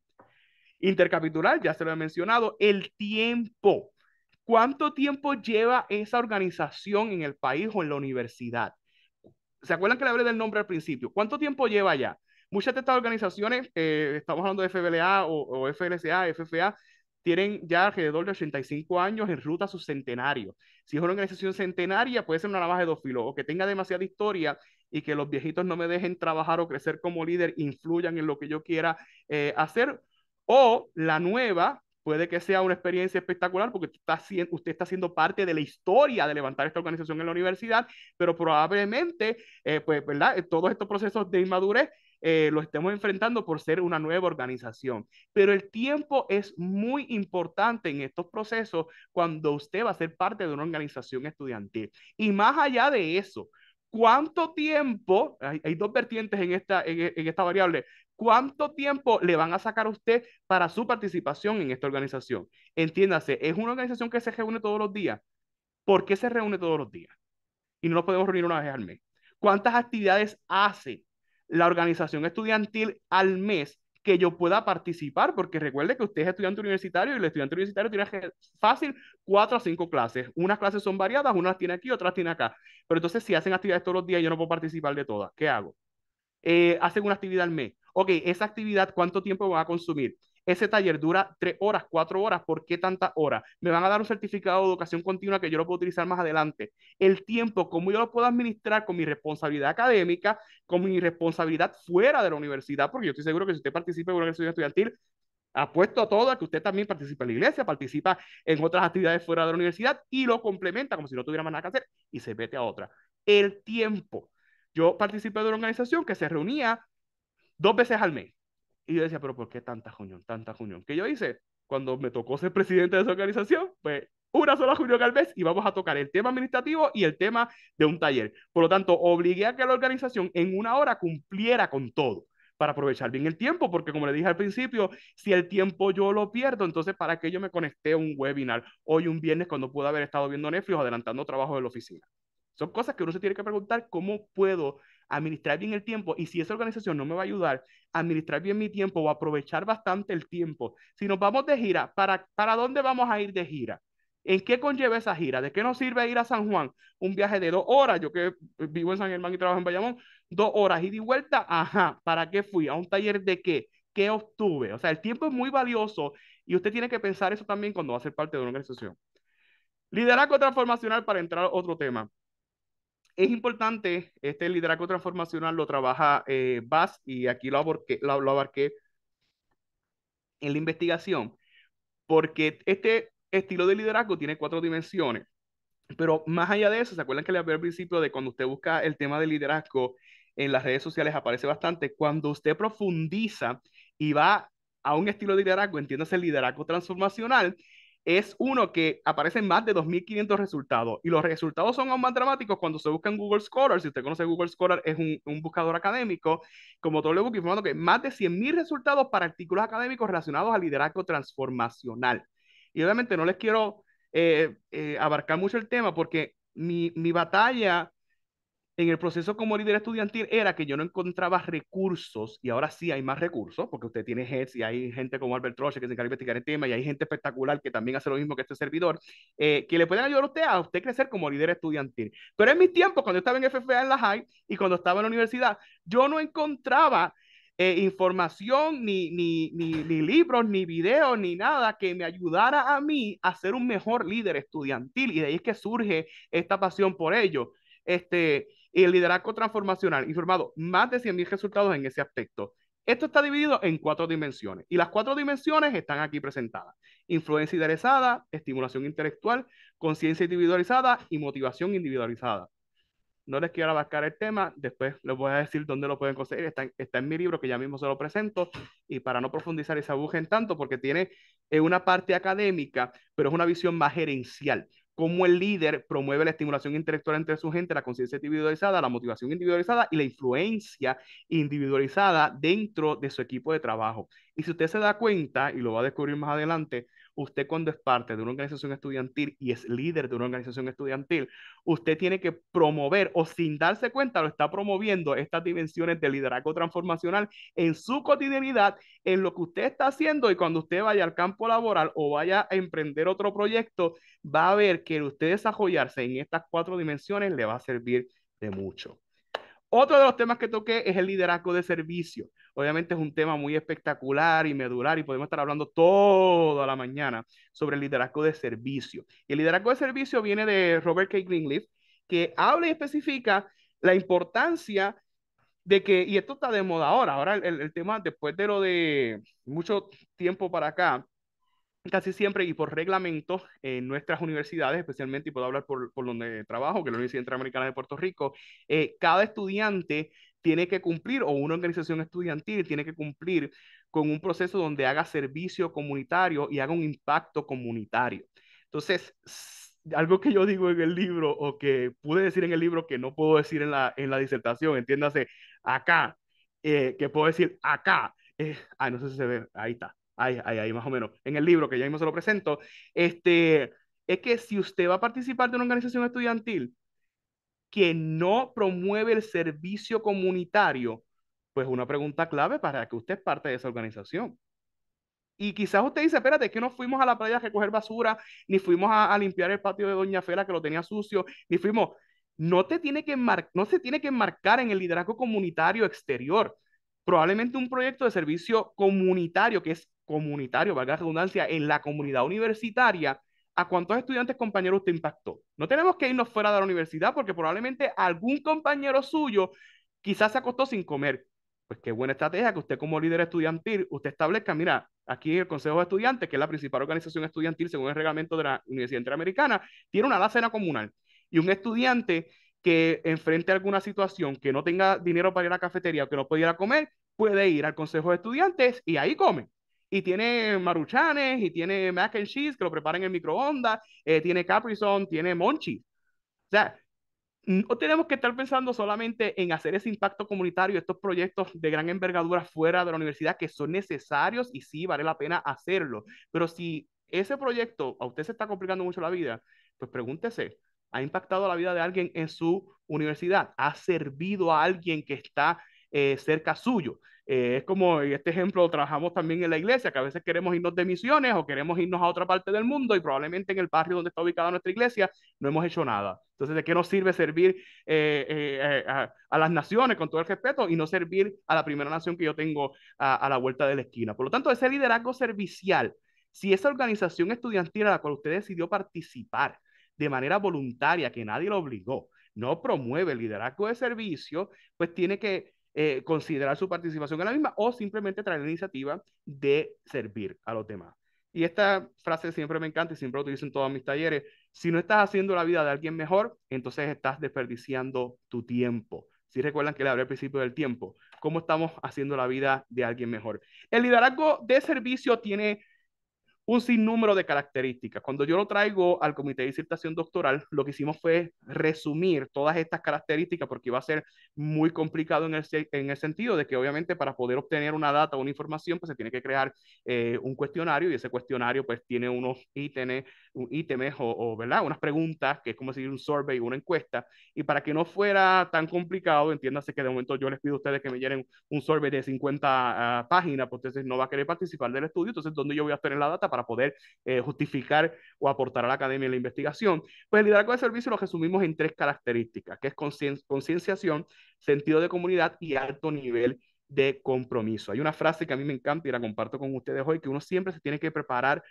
Intercapitular, ya se lo he mencionado, el tiempo. ¿Cuánto tiempo lleva esa organización en el país o en la universidad? ¿Se acuerdan que le hablé del nombre al principio? ¿Cuánto tiempo lleva ya? Muchas de estas organizaciones, eh, estamos hablando de FBLA o, o FFA, tienen ya alrededor de 85 años en ruta a su centenario. Si es una organización centenaria, puede ser una navaja de dos filos, o que tenga demasiada historia y que los viejitos no me dejen trabajar o crecer como líder, influyan en lo que yo quiera eh, hacer, o la nueva, puede que sea una experiencia espectacular porque está, usted está siendo parte de la historia de levantar esta organización en la universidad, pero probablemente, eh, pues, ¿verdad? Eh, todos estos procesos de inmadurez eh, lo estemos enfrentando por ser una nueva organización. Pero el tiempo es muy importante en estos procesos cuando usted va a ser parte de una organización estudiantil. Y más allá de eso, ¿cuánto tiempo, hay, dos vertientes en esta, en, esta variable, ¿Cuánto tiempo le van a sacar a usted para su participación en esta organización? Entiéndase, es una organización que se reúne todos los días. ¿Por qué se reúne todos los días? Y no lo podemos reunir una vez al mes. ¿Cuántas actividades hace? la organización estudiantil al mes que yo pueda participar, porque recuerde que usted es estudiante universitario y el estudiante universitario tiene fácil cuatro a cinco clases. Unas clases son variadas, unas tiene aquí, otras tiene acá. Pero entonces si hacen actividades todos los días, yo no puedo participar de todas. ¿Qué hago? Eh, hacen una actividad al mes. Ok, esa actividad, ¿cuánto tiempo va a consumir? Ese taller dura tres horas, cuatro horas. ¿Por qué tantas horas? Me van a dar un certificado de educación continua que yo lo puedo utilizar más adelante. El tiempo, cómo yo lo puedo administrar con mi responsabilidad académica, con mi responsabilidad fuera de la universidad, porque yo estoy seguro que si usted participa en una universidad estudiantil, apuesto a todo a que usted también participa en la iglesia, participa en otras actividades fuera de la universidad y lo complementa como si no tuviera más nada que hacer y se vete a otra. El tiempo. Yo participé de una organización que se reunía dos veces al mes. Y yo decía, pero ¿por qué tanta junión, tanta junión? Que yo hice, cuando me tocó ser presidente de esa organización, pues una sola junión al mes y vamos a tocar el tema administrativo y el tema de un taller. Por lo tanto, obligué a que la organización en una hora cumpliera con todo para aprovechar bien el tiempo, porque como le dije al principio, si el tiempo yo lo pierdo, entonces ¿para qué yo me conecté a un webinar hoy un viernes cuando pude haber estado viendo Netflix adelantando trabajo de la oficina? Son cosas que uno se tiene que preguntar, ¿cómo puedo administrar bien el tiempo y si esa organización no me va a ayudar a administrar bien mi tiempo o aprovechar bastante el tiempo, si nos vamos de gira, ¿para, para dónde vamos a ir de gira? ¿En qué conlleva esa gira? ¿De qué nos sirve ir a San Juan? Un viaje de dos horas, yo que vivo en San Germán y trabajo en Bayamón, dos horas y de vuelta, ajá, ¿para qué fui? ¿A un taller de qué? ¿Qué obtuve? O sea, el tiempo es muy valioso y usted tiene que pensar eso también cuando va a ser parte de una organización. Liderazgo transformacional para entrar a otro tema es importante, este liderazgo transformacional lo trabaja eh, y aquí lo, abarqué en la investigación, porque este estilo de liderazgo tiene cuatro dimensiones. Pero más allá de eso, ¿se acuerdan que le hablé al principio de cuando usted busca el tema de liderazgo en las redes sociales aparece bastante? Cuando usted profundiza y va a un estilo de liderazgo, entiéndase el liderazgo transformacional, es uno que aparece en más de 2.500 resultados y los resultados son aún más dramáticos cuando se busca en Google Scholar. Si usted conoce Google Scholar, es un, buscador académico, como todo book informando que más de 100.000 resultados para artículos académicos relacionados al liderazgo transformacional. Y obviamente no les quiero eh, eh, abarcar mucho el tema porque mi, mi batalla en el proceso como líder estudiantil era que yo no encontraba recursos, y ahora sí hay más recursos, porque usted tiene heads y hay gente como Albert Troche que se encarga de investigar el tema, y hay gente espectacular que también hace lo mismo que este servidor, eh, que le pueden ayudar a usted a usted crecer como líder estudiantil. Pero en mis tiempos, cuando yo estaba en FFA en la high y cuando estaba en la universidad, yo no encontraba eh, información, ni, ni, ni, ni, libros, ni videos, ni nada que me ayudara a mí a ser un mejor líder estudiantil. Y de ahí es que surge esta pasión por ello. Este, el liderazgo transformacional informado más de 100.000 resultados en ese aspecto. Esto está dividido en cuatro dimensiones y las cuatro dimensiones están aquí presentadas. Influencia interesada, estimulación intelectual, conciencia individualizada y motivación individualizada. No les quiero abarcar el tema, después les voy a decir dónde lo pueden conseguir. Está en, está en mi libro que ya mismo se lo presento y para no profundizar y se abujen tanto porque tiene una parte académica, pero es una visión más gerencial cómo el líder promueve la estimulación intelectual entre su gente, la conciencia individualizada, la motivación individualizada y la influencia individualizada dentro de su equipo de trabajo. Y si usted se da cuenta, y lo va a descubrir más adelante, usted cuando es parte de una organización estudiantil y es líder de una organización estudiantil, usted tiene que promover o sin darse cuenta lo está promoviendo estas dimensiones de liderazgo transformacional en su cotidianidad, en lo que usted está haciendo y cuando usted vaya al campo laboral o vaya a emprender otro proyecto, va a ver que usted desarrollarse en estas cuatro dimensiones le va a servir de mucho. Otro de los temas que toqué es el liderazgo de servicio. Obviamente es un tema muy espectacular y medular y podemos estar hablando toda la mañana sobre el liderazgo de servicio. el liderazgo de servicio viene de Robert K. Greenleaf, que habla y especifica la importancia de que, y esto está de moda ahora, ahora el, el tema después de lo de mucho tiempo para acá, casi siempre y por reglamento en nuestras universidades, especialmente, y puedo hablar por, donde trabajo, que es la Universidad Interamericana de Puerto Rico, eh, cada estudiante tiene que cumplir, o una organización estudiantil tiene que cumplir con un proceso donde haga servicio comunitario y haga un impacto comunitario. Entonces, algo que yo digo en el libro o que pude decir en el libro que no puedo decir en la, disertación, entiéndase, acá, eh, que puedo decir acá, ay, no sé si se ve, ahí está. Ahí, ahí, ahí, más o menos, en el libro que ya mismo se lo presento, este, es que si usted va a participar de una organización estudiantil que no promueve el servicio comunitario, pues una pregunta clave para que usted parte de esa organización. Y quizás usted dice, espérate, es que no fuimos a la playa a recoger basura, ni fuimos a, limpiar el patio de Doña Fela que lo tenía sucio, ni fuimos... No, te tiene que no se tiene que marcar en el liderazgo comunitario exterior. Probablemente un proyecto de servicio comunitario que es comunitario, valga redundancia, en la comunidad universitaria, ¿a cuántos estudiantes compañeros te impactó? No tenemos que irnos fuera de la universidad porque probablemente algún compañero suyo quizás se acostó sin comer. Pues qué buena estrategia que usted como líder estudiantil, usted establezca, mira, aquí el Consejo de Estudiantes, que es la principal organización estudiantil según el reglamento de la Universidad Interamericana, tiene una alacena comunal. Y un estudiante que enfrente a alguna situación, que no tenga dinero para ir a la cafetería o que no pudiera ir a comer, puede ir al Consejo de Estudiantes y ahí come. Y tiene maruchanes y tiene mac and cheese que lo preparan en microondas, eh, tiene Sun tiene monchi. O sea, no tenemos que estar pensando solamente en hacer ese impacto comunitario, estos proyectos de gran envergadura fuera de la universidad que son necesarios y sí vale la pena hacerlo. Pero si ese proyecto a usted se está complicando mucho la vida, pues pregúntese, ¿ha impactado la vida de alguien en su universidad? ¿Ha servido a alguien que está eh, cerca suyo. Eh, es como este ejemplo trabajamos también en la iglesia, que a veces queremos irnos de misiones o queremos irnos a otra parte del mundo y probablemente en el barrio donde está ubicada nuestra iglesia no hemos hecho nada. Entonces, ¿de qué nos sirve servir eh, a, las naciones con todo el respeto y no servir a la primera nación que yo tengo a, a la vuelta de la esquina? Por lo tanto, ese liderazgo servicial, si esa organización estudiantil a la cual usted decidió participar de manera voluntaria, que nadie lo obligó, no promueve el liderazgo de servicio, pues tiene que eh, considerar su participación en la misma o simplemente traer la iniciativa de servir a los demás. Y esta frase siempre me encanta y siempre lo utilizo en todos mis talleres. Si no estás haciendo la vida de alguien mejor, entonces estás desperdiciando tu tiempo. Si recuerdan que le hablé al principio del tiempo, cómo estamos haciendo la vida de alguien mejor. El liderazgo de servicio tiene un sinnúmero de características. Cuando yo lo traigo al comité de disertación doctoral, lo que hicimos fue resumir todas estas características porque iba a ser muy complicado en el, en el sentido de que obviamente para poder obtener una data o una información, pues se tiene que crear eh, un cuestionario y ese cuestionario pues tiene unos ítems, un o, ¿verdad? unas preguntas, que es como decir un survey, una encuesta. Y para que no fuera tan complicado, entiéndase que de momento yo les pido a ustedes que me llenen un survey de 50 ah, páginas, pues entonces no va a querer participar del estudio, entonces ¿dónde yo voy a obtener la data? Para para poder eh, justificar o aportar a la academia en la investigación. Pues el liderazgo de servicio lo resumimos en tres características, que es concienciación, sentido de comunidad y alto nivel de compromiso. Hay una frase que a mí me encanta y la comparto con ustedes hoy, que uno siempre se tiene que preparar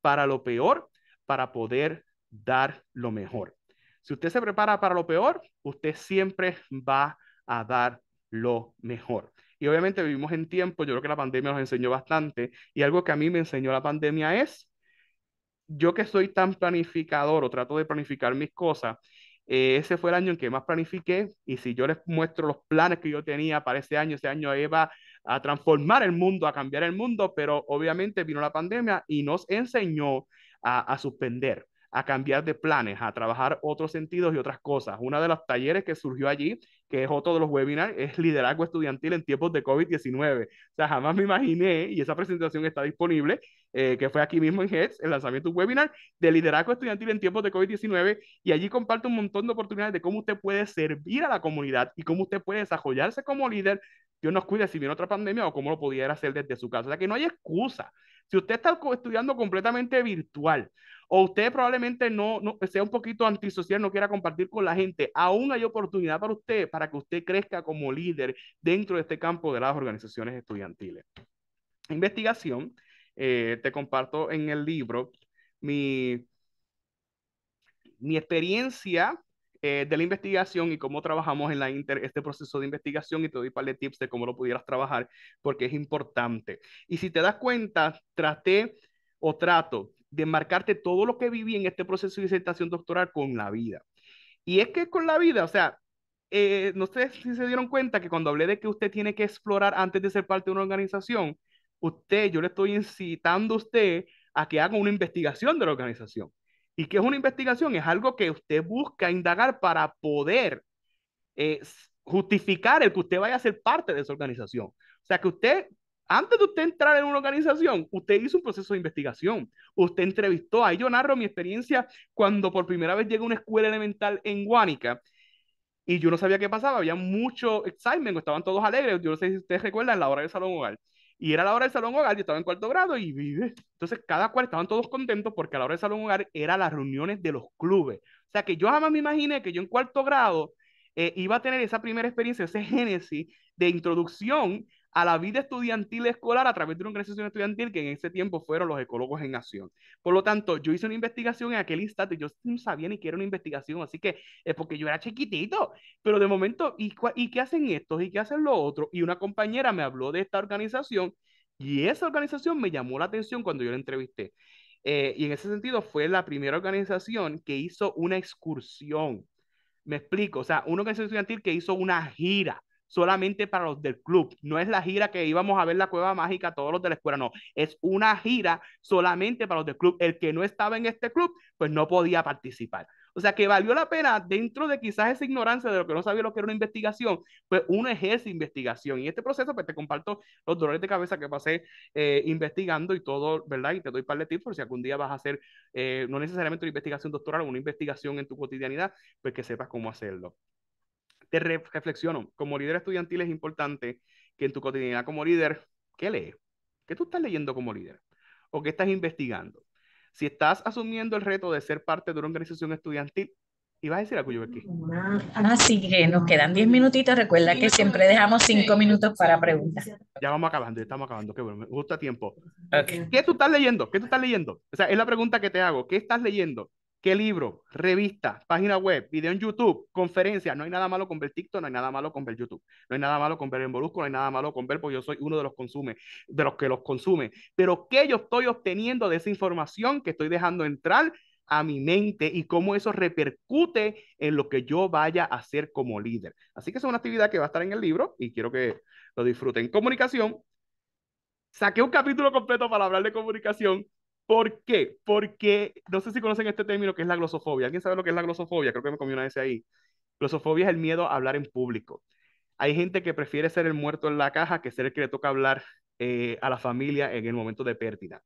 para lo peor para poder dar lo mejor. Si usted se prepara para lo peor, usted siempre va a dar lo mejor. Y obviamente vivimos en tiempo, yo creo que la pandemia nos enseñó bastante. Y algo que a mí me enseñó la pandemia es, yo que soy tan planificador o trato de planificar mis cosas, eh, ese fue el año en que más planifiqué y si yo les muestro los planes que yo tenía para ese año, ese año iba a transformar el mundo, a cambiar el mundo, pero obviamente vino la pandemia y nos enseñó a, a suspender a cambiar de planes, a trabajar otros sentidos y otras cosas. Una de las talleres que surgió allí, que es otro de los webinars, es liderazgo estudiantil en tiempos de COVID-19. O sea, jamás me imaginé, y esa presentación está disponible, eh, que fue aquí mismo en HEDS, el lanzamiento de un webinar de liderazgo estudiantil en tiempos de COVID-19, y allí comparto un montón de oportunidades de cómo usted puede servir a la comunidad y cómo usted puede desarrollarse como líder. Dios nos cuide si viene otra pandemia o cómo lo pudiera hacer desde su casa. O sea, que no hay excusa. Si usted está estudiando completamente virtual, o usted probablemente no, no, sea un poquito antisocial, no quiera compartir con la gente, aún hay oportunidad para usted, para que usted crezca como líder dentro de este campo de las organizaciones estudiantiles. Investigación, eh, te comparto en el libro mi, mi experiencia eh, de la investigación y cómo trabajamos en la inter, este proceso de investigación y te doy un par de tips de cómo lo pudieras trabajar porque es importante. Y si te das cuenta, traté o trato de marcarte todo lo que viví en este proceso de disertación doctoral con la vida. Y es que con la vida, o sea, eh, no sé si se dieron cuenta que cuando hablé de que usted tiene que explorar antes de ser parte de una organización, usted, yo le estoy incitando a usted a que haga una investigación de la organización. ¿Y qué es una investigación? Es algo que usted busca indagar para poder eh, justificar el que usted vaya a ser parte de esa organización. O sea, que usted antes de usted entrar en una organización, usted hizo un proceso de investigación, usted entrevistó, ahí yo narro mi experiencia cuando por primera vez llegué a una escuela elemental en Guánica y yo no sabía qué pasaba, había mucho excitement, estaban todos alegres, yo no sé si ustedes recuerdan la hora del salón hogar. Y era la hora del salón hogar, yo estaba en cuarto grado y vive. Entonces, cada cual estaban todos contentos porque a la hora del salón hogar eran las reuniones de los clubes. O sea, que yo jamás me imaginé que yo en cuarto grado eh, iba a tener esa primera experiencia, ese génesis de introducción a la vida estudiantil escolar a través de una organización estudiantil que en ese tiempo fueron los ecólogos en acción. Por lo tanto, yo hice una investigación en aquel instante, yo no sabía ni que era una investigación, así que es porque yo era chiquitito, pero de momento, ¿y, ¿y qué hacen estos? ¿Y qué hacen los otros? Y una compañera me habló de esta organización y esa organización me llamó la atención cuando yo la entrevisté. Eh, y en ese sentido fue la primera organización que hizo una excursión. Me explico, o sea, una organización estudiantil que hizo una gira solamente para los del club. No es la gira que íbamos a ver la cueva mágica todos los de la escuela, no. Es una gira solamente para los del club. El que no estaba en este club, pues no podía participar. O sea que valió la pena, dentro de quizás esa ignorancia de lo que no sabía lo que era una investigación, pues uno ejerce investigación. Y este proceso, pues te comparto los dolores de cabeza que pasé eh, investigando y todo, ¿verdad? Y te doy par de tips por si algún día vas a hacer, eh, no necesariamente una investigación doctoral, una investigación en tu cotidianidad, pues que sepas cómo hacerlo reflexiono. Como líder estudiantil es importante que en tu cotidianidad como líder, ¿qué lees? ¿Qué tú estás leyendo como líder? ¿O qué estás investigando? Si estás asumiendo el reto de ser parte de una organización estudiantil, y vas a decir Cuyo cuyo aquí. Así ah, que nos quedan 10 minutitos. Recuerda que siempre dejamos 5 minutos para preguntas. Ya vamos acabando, ya estamos acabando. que bueno, me gusta tiempo. ¿Qué tú estás leyendo? ¿Qué tú estás leyendo? O es la pregunta que te hago. ¿Qué estás leyendo? ¿Qué libro? Revista, página web, video en YouTube, conferencia. No hay nada malo con ver TikTok, no hay nada malo con ver YouTube. No hay nada malo con ver el bolusco no hay nada malo con ver, porque yo soy uno de los consume, de los que los consume. Pero ¿qué yo estoy obteniendo de esa información que estoy dejando entrar a mi mente y cómo eso repercute en lo que yo vaya a hacer como líder? Así que es una actividad que va a estar en el libro y quiero que lo disfruten. Comunicación. Saqué un capítulo completo para hablar de comunicación ¿Por qué? Porque no sé si conocen este término que es la glosofobia. ¿Alguien sabe lo que es la glosofobia? Creo que me comí una vez ahí. Glosofobia es el miedo a hablar en público. Hay gente que prefiere ser el muerto en la caja que ser el que le toca hablar eh, a la familia en el momento de pérdida.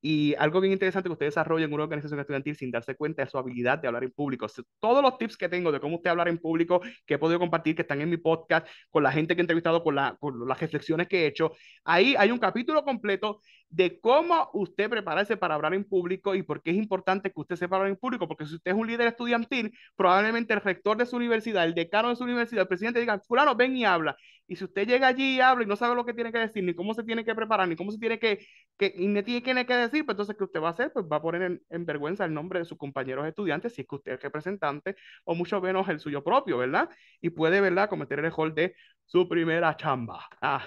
Y algo bien interesante que usted desarrolla en una organización estudiantil sin darse cuenta es su habilidad de hablar en público. Todos los tips que tengo de cómo usted hablar en público, que he podido compartir, que están en mi podcast, con la gente que he entrevistado, con, la, con las reflexiones que he hecho, ahí hay un capítulo completo de cómo usted prepararse para hablar en público y por qué es importante que usted sepa hablar en público, porque si usted es un líder estudiantil, probablemente el rector de su universidad, el decano de su universidad, el presidente digan, fulano, ven y habla. Y si usted llega allí y habla y no sabe lo que tiene que decir, ni cómo se tiene que preparar, ni cómo se tiene que, que y ni tiene que decir, pues entonces, ¿qué usted va a hacer? Pues va a poner en, vergüenza el nombre de sus compañeros estudiantes, si es que usted es representante, o mucho menos el suyo propio, ¿verdad? Y puede, ¿verdad?, cometer el error de su primera chamba. Ah.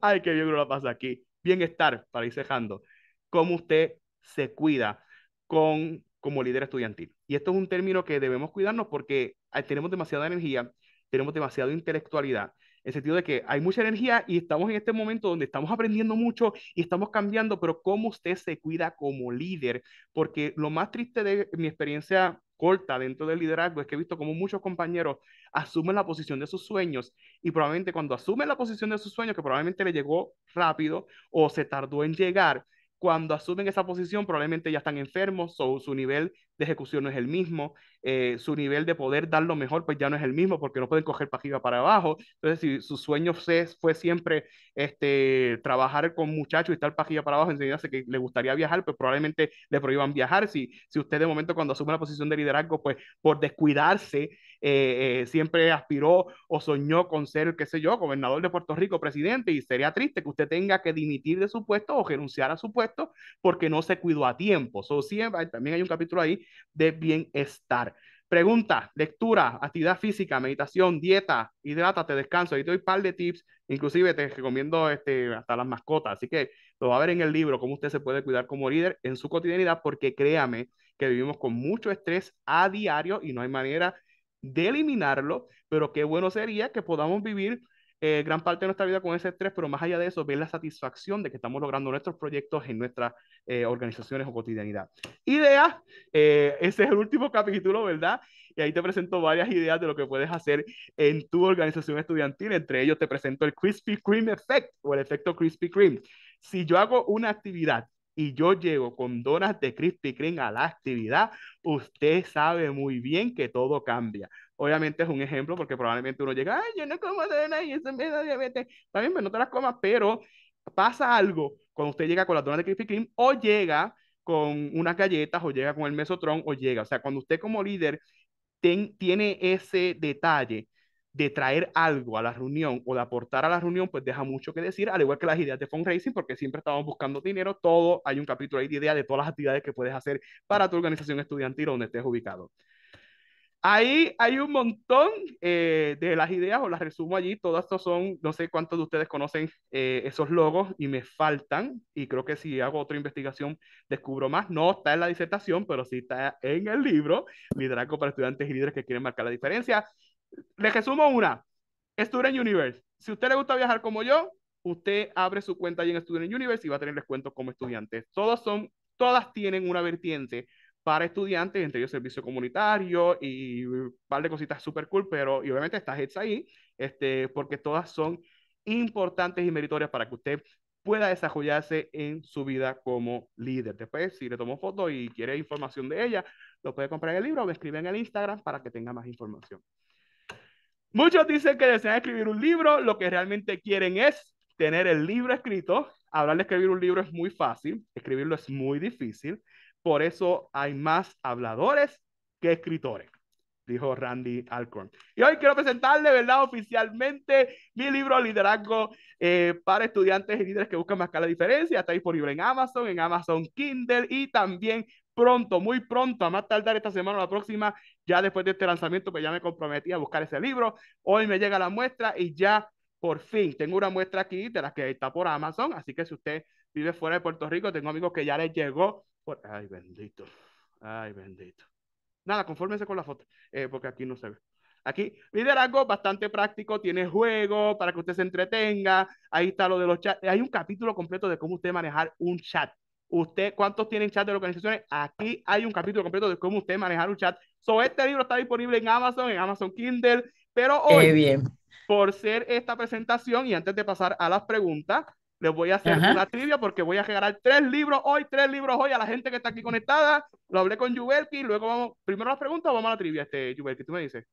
Ay, qué bien lo pasa aquí. Bienestar, para ir cejando. Cómo usted se cuida con, como líder estudiantil. Y esto es un término que debemos cuidarnos porque tenemos demasiada energía, tenemos demasiada intelectualidad. En el sentido de que hay mucha energía y estamos en este momento donde estamos aprendiendo mucho y estamos cambiando, pero cómo usted se cuida como líder, porque lo más triste de mi experiencia corta dentro del liderazgo es que he visto como muchos compañeros asumen la posición de sus sueños y probablemente cuando asumen la posición de sus sueños, que probablemente le llegó rápido o se tardó en llegar, cuando asumen esa posición probablemente ya están enfermos, o su nivel de ejecución no es el mismo, eh, su nivel de poder dar lo mejor pues ya no es el mismo porque no pueden coger para para abajo. Entonces, si su sueño fue siempre este, trabajar con muchachos y estar pajilla para abajo, enseñarse que le gustaría viajar, pues probablemente le prohíban viajar. Si, si usted de momento cuando asume la posición de liderazgo, pues por descuidarse eh, eh, siempre aspiró o soñó con ser, qué sé yo, gobernador de Puerto Rico, presidente, y sería triste que usted tenga que dimitir de su puesto o renunciar a su puesto porque no se cuidó a tiempo. So, siempre, también hay un capítulo ahí de bienestar. Pregunta, lectura, actividad física, meditación, dieta, hidrata, te descanso. Ahí te doy un par de tips, inclusive te recomiendo este, hasta las mascotas. Así que lo va a ver en el libro, cómo usted se puede cuidar como líder en su cotidianidad, porque créame que vivimos con mucho estrés a diario y no hay manera de eliminarlo, pero qué bueno sería que podamos vivir eh, gran parte de nuestra vida con ese estrés, pero más allá de eso, ver la satisfacción de que estamos logrando nuestros proyectos en nuestras eh, organizaciones o cotidianidad. Ideas, eh, ese es el último capítulo, ¿verdad? Y ahí te presento varias ideas de lo que puedes hacer en tu organización estudiantil. Entre ellos te presento el Crispy Cream Effect o el efecto Crispy Cream. Si yo hago una actividad y yo llego con donas de Krispy Kreme a la actividad, usted sabe muy bien que todo cambia. Obviamente es un ejemplo porque probablemente uno llega, ay, yo no como donas y eso me da diabetes. También pues, no te las comas, pero pasa algo cuando usted llega con las donas de Krispy Kreme o llega con unas galletas o llega con el mesotron o llega. O sea, cuando usted como líder ten, tiene ese detalle de traer algo a la reunión o de aportar a la reunión, pues deja mucho que decir, al igual que las ideas de fundraising, porque siempre estamos buscando dinero, todo, hay un capítulo ahí de ideas de todas las actividades que puedes hacer para tu organización estudiantil o donde estés ubicado. Ahí hay un montón eh, de las ideas, o las resumo allí, todas estas son, no sé cuántos de ustedes conocen eh, esos logos y me faltan, y creo que si hago otra investigación descubro más, no está en la disertación, pero sí está en el libro, Liderazgo para Estudiantes y Líderes que quieren marcar la diferencia les resumo una. Student Universe. Si a usted le gusta viajar como yo, usted abre su cuenta ahí en Student Universe y va a tener descuentos como estudiante. Todas son, todas tienen una vertiente para estudiantes, entre ellos servicio comunitario y un par de cositas súper cool, pero y obviamente está hecha ahí, este, porque todas son importantes y meritorias para que usted pueda desarrollarse en su vida como líder. Después, si le tomo foto y quiere información de ella, lo puede comprar en el libro o me escribe en el Instagram para que tenga más información. Muchos dicen que desean escribir un libro, lo que realmente quieren es tener el libro escrito. Hablar de escribir un libro es muy fácil, escribirlo es muy difícil. Por eso hay más habladores que escritores dijo Randy Alcorn. Y hoy quiero presentarle, ¿verdad? Oficialmente mi libro Liderazgo eh, para estudiantes y líderes que buscan marcar la diferencia. Está disponible en Amazon, en Amazon Kindle y también pronto, muy pronto, a más tardar esta semana o la próxima, ya después de este lanzamiento, pues ya me comprometí a buscar ese libro. Hoy me llega la muestra y ya por fin tengo una muestra aquí de la que está por Amazon. Así que si usted vive fuera de Puerto Rico, tengo amigos que ya les llegó. Ay, bendito. Ay, bendito. Nada, confórmese con la foto, eh, porque aquí no se ve. Aquí, liderazgo bastante práctico, tiene juego para que usted se entretenga. Ahí está lo de los chats. Hay un capítulo completo de cómo usted manejar un chat. Usted, ¿cuántos tienen chat de organizaciones? Aquí hay un capítulo completo de cómo usted manejar un chat. So, este libro está disponible en Amazon, en Amazon Kindle, pero hoy, bien. por ser esta presentación y antes de pasar a las preguntas, les voy a hacer la una trivia porque voy a regalar tres libros hoy, tres libros hoy a la gente que está aquí conectada. Lo hablé con y luego vamos, primero las preguntas, vamos a la trivia, este Yubelki, tú me dices.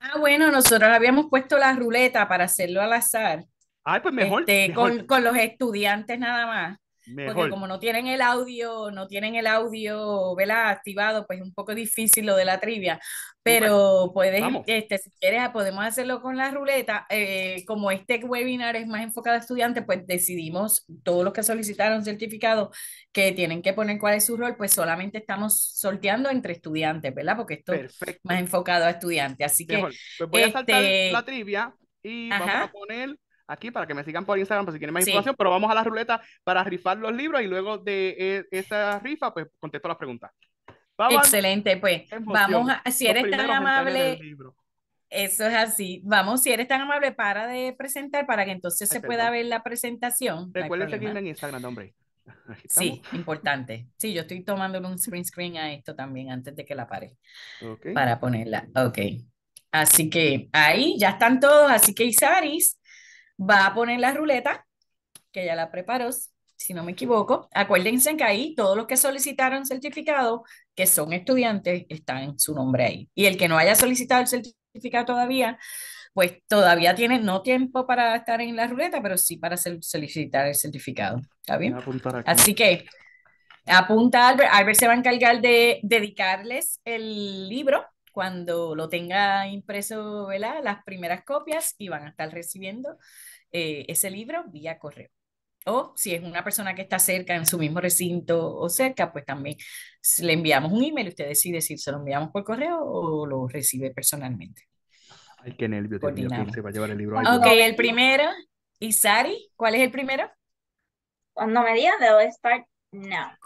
Ah, bueno, nosotros habíamos puesto la ruleta para hacerlo al azar. Ay, pues mejor. Este, con, los estudiantes nada más. Porque como no tienen el audio, no tienen el audio, vela activado, pues es un poco difícil lo de la trivia. Pero puedes, este, si quieres, ah, podemos hacerlo con la ruleta. Eh, como este webinar es más enfocado a estudiantes, pues decidimos todos los que solicitaron certificado que tienen que poner cuál es su rol, pues solamente estamos sorteando entre estudiantes, ¿verdad? Porque esto es más enfocado a estudiantes. Así que. Pues voy a saltar este la trivia y vamos a poner aquí para que me sigan por Instagram para si quieren más información, pero vamos a la ruleta para rifar los libros y luego de eh, esa rifa, pues contesto las preguntas. Vamos Excelente, pues vamos a, si eres tan amable, eso es así, vamos, si eres tan amable, para de presentar para que entonces se pueda ver la presentación. recuerda seguirme en Instagram, hombre. Sí, importante. Sí, yo estoy tomando un screen screen a esto también antes de que la pare. Okay. Para ponerla. Ok. Así que ahí ya están todos. Así que Isaris, va a poner la ruleta, que ya la preparó, si no me equivoco. Acuérdense que ahí todos los que solicitaron certificado, que son estudiantes, están en su nombre ahí. Y el que no haya solicitado el certificado todavía, pues todavía tiene no tiempo para estar en la ruleta, pero sí para solicitar el certificado. ¿Está bien? Así que apunta Albert. Albert se va a encargar de dedicarles el libro cuando lo tenga impreso, ¿verdad? Las primeras copias y van a estar recibiendo eh, ese libro vía correo. O si es una persona que está cerca, en su mismo recinto o cerca, pues también le enviamos un email. Usted decide si se lo enviamos por correo o lo recibe personalmente. Ay, qué nervio se va a llevar el libro. Ahí. Ok, el primero. ¿Y Sari? ¿Cuál es el primero? Cuando me digan, de start no.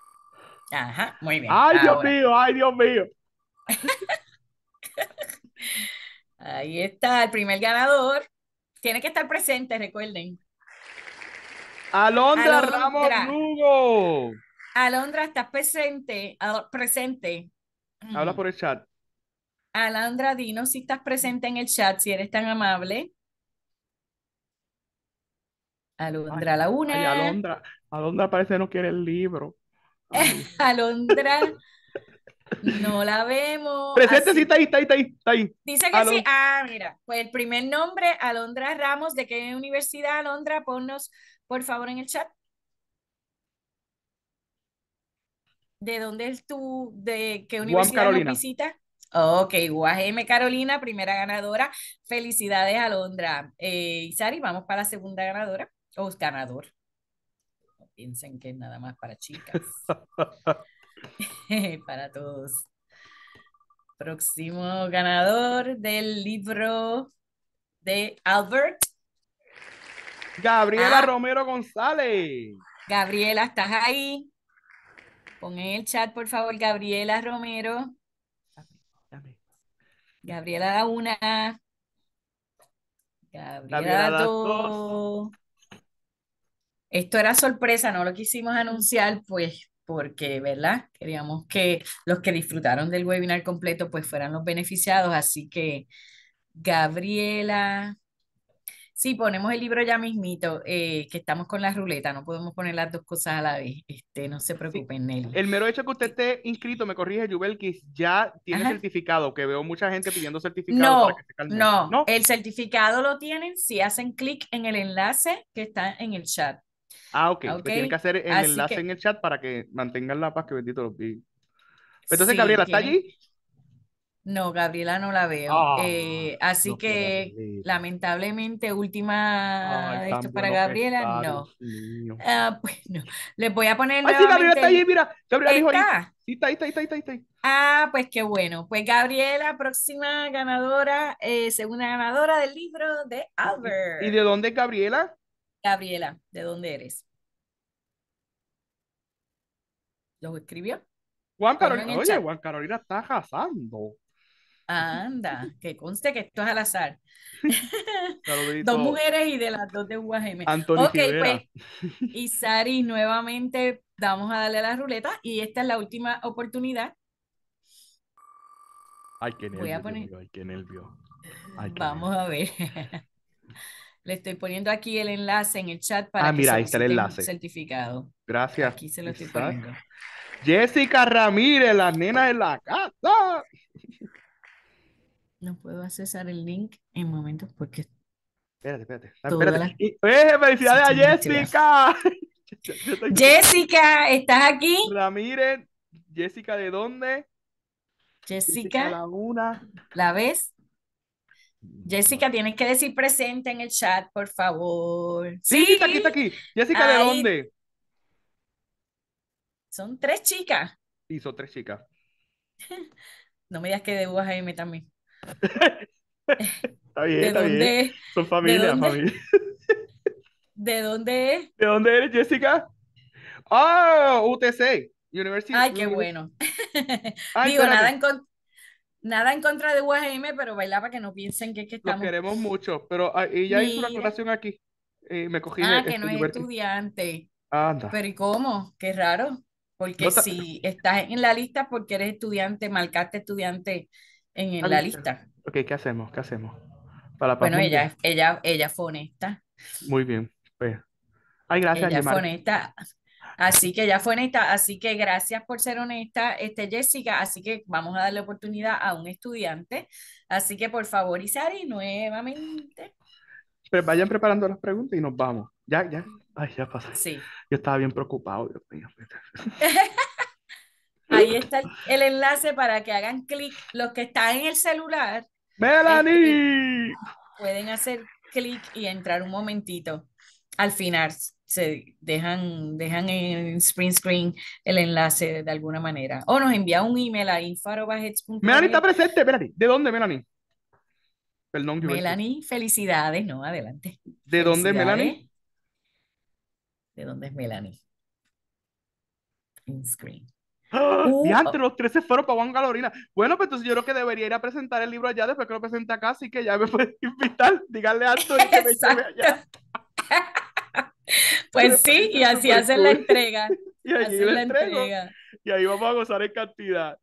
Ajá, muy bien. Ay, Dios mío, ay, Dios mío. Ahí está, el primer ganador. Tiene que estar presente, recuerden. Alondra, Alondra. Ramos Alondra, estás presente. Ah, presente. Habla mm. por el chat. Alondra, dino si estás presente en el chat, si eres tan amable. Alondra, la una. Alondra, Alondra parece no quiere el libro. Alondra no la vemos. Presente, sí, está ahí, está ahí, está ahí, Dice que sí. Ah, mira, pues el primer nombre, Alondra Ramos, ¿de qué universidad, Alondra? Ponnos, por favor, en el chat. ¿De dónde es tú, de qué universidad nos visita? Ok, UAGM Carolina, primera ganadora. Felicidades, Alondra. Eh, Isari, vamos para la segunda ganadora, o ganador. No piensen que es nada más para chicas. para todos. Próximo ganador del libro de Albert. Gabriela ah. Romero González. Gabriela, ¿estás ahí? Pon en el chat, por favor, Gabriela Romero. Gabriela da una. Gabriela, da Esto era sorpresa, no lo quisimos anunciar, pues porque, ¿verdad? Queríamos que los que disfrutaron del webinar completo pues fueran los beneficiados, así que Gabriela, sí, ponemos el libro ya mismito, eh, que estamos con la ruleta, no podemos poner las dos cosas a la vez, este, no se preocupen, Nelly. El mero hecho que usted esté inscrito, me corrige, que ya tiene certificado, que veo mucha gente pidiendo certificado. para que se no, no, el certificado lo tienen si hacen clic en el enlace que está en el chat. Ah, ok. Ah, pues okay. Tienen que hacer el enlace en el chat para que mantengan la paz que bendito los pues Entonces, Gabriela, ¿está allí? No, Gabriela no la veo. Ah, eh, así que lamentablemente última esto para Gabriela, no. pues Les voy a poner. Ah, sí, Gabriela está allí, mira. Gabriela dijo ahí. Sí, está ahí, está está Ah, pues qué bueno. Pues Gabriela, próxima ganadora, eh, segunda ganadora del libro de Albert. ¿Y de dónde es Gabriela? Gabriela, ¿de dónde eres? ¿Los escribió? Juan Carolina, oye, Juan Carolina está arrasando. Anda, que conste que esto es al azar. dos mujeres y de las dos de UAGM. Antonio pues, y Sari, nuevamente vamos a darle a la ruleta y esta es la última oportunidad. Ay, qué nervio. Voy a nervio. vamos a ver. Le estoy poniendo aquí el enlace en el chat para ah, que mira, está el enlace. certificado. Gracias. Aquí se lo estoy Jessica Ramírez, la nena de la casa. No puedo accesar el link en momento porque. Espérate, espérate. Ah, ¡Felicidades a Jessica! Jessica, ¿estás aquí? Ramírez, Jessica, ¿de dónde? Jessica, la ¿La ves? Mm, Jessica, tienes que decir presente en el chat, por favor. Sí, está aquí, está aquí. Jessica, ¿de dónde? Son tres chicas. Sí, son tres chicas. No me digas que de UAM también. está bien, está dónde, Son familia, familia. ¿De dónde es? ¿De dónde eres, Jessica? Ah, UTC. University. Ay, qué bueno. Ah, Digo, nada en, contra. Nada en contra de UAM, pero baila para que no piensen que es que estamos... Los queremos mucho, pero ella ah, hizo una aclaración aquí. me cogí ah, que este, no es estudiante. Ah, Anda. Pero ¿y cómo? Qué raro. Porque si estás en la lista porque eres estudiante, marcaste estudiante en, la lista. Ok, ¿qué hacemos? ¿Qué hacemos? bueno, ella, ella, ella fue honesta. Muy bien. Pues. Ay, gracias, ella fue honesta. Así que ya fue honesta, así que gracias por ser honesta, este Jessica, así que vamos a darle oportunidad a un estudiante. Así que por favor, Isari, nuevamente. Pero vayan preparando las preguntas y nos vamos. Ya, ya, ay, ya pasa. Sí. Yo estaba bien preocupado, Ahí está el, enlace para que hagan clic los que están en el celular. ¡Melanie! Este, pueden hacer clic y entrar un momentito al final se dejan, dejan en Spring screen el enlace de alguna manera. O nos envía un email a infaro.hets.com. Melanie está presente, Melanie. ¿De dónde, Melanie? Perdón, yo Melanie, felicidades, no, adelante. ¿De dónde, Melanie? ¿De dónde es Melanie? Spring screen. ¡Ah! Uh, oh. los 13 fueron para Juan Galorina. Bueno, pues entonces yo creo que debería ir a presentar el libro allá, después que lo presente acá, así que ya me puedes invitar. Díganle a Anthony que me lleve allá. Pues sí, y así hacen la entrega. Y ahí vamos a gozar en cantidad.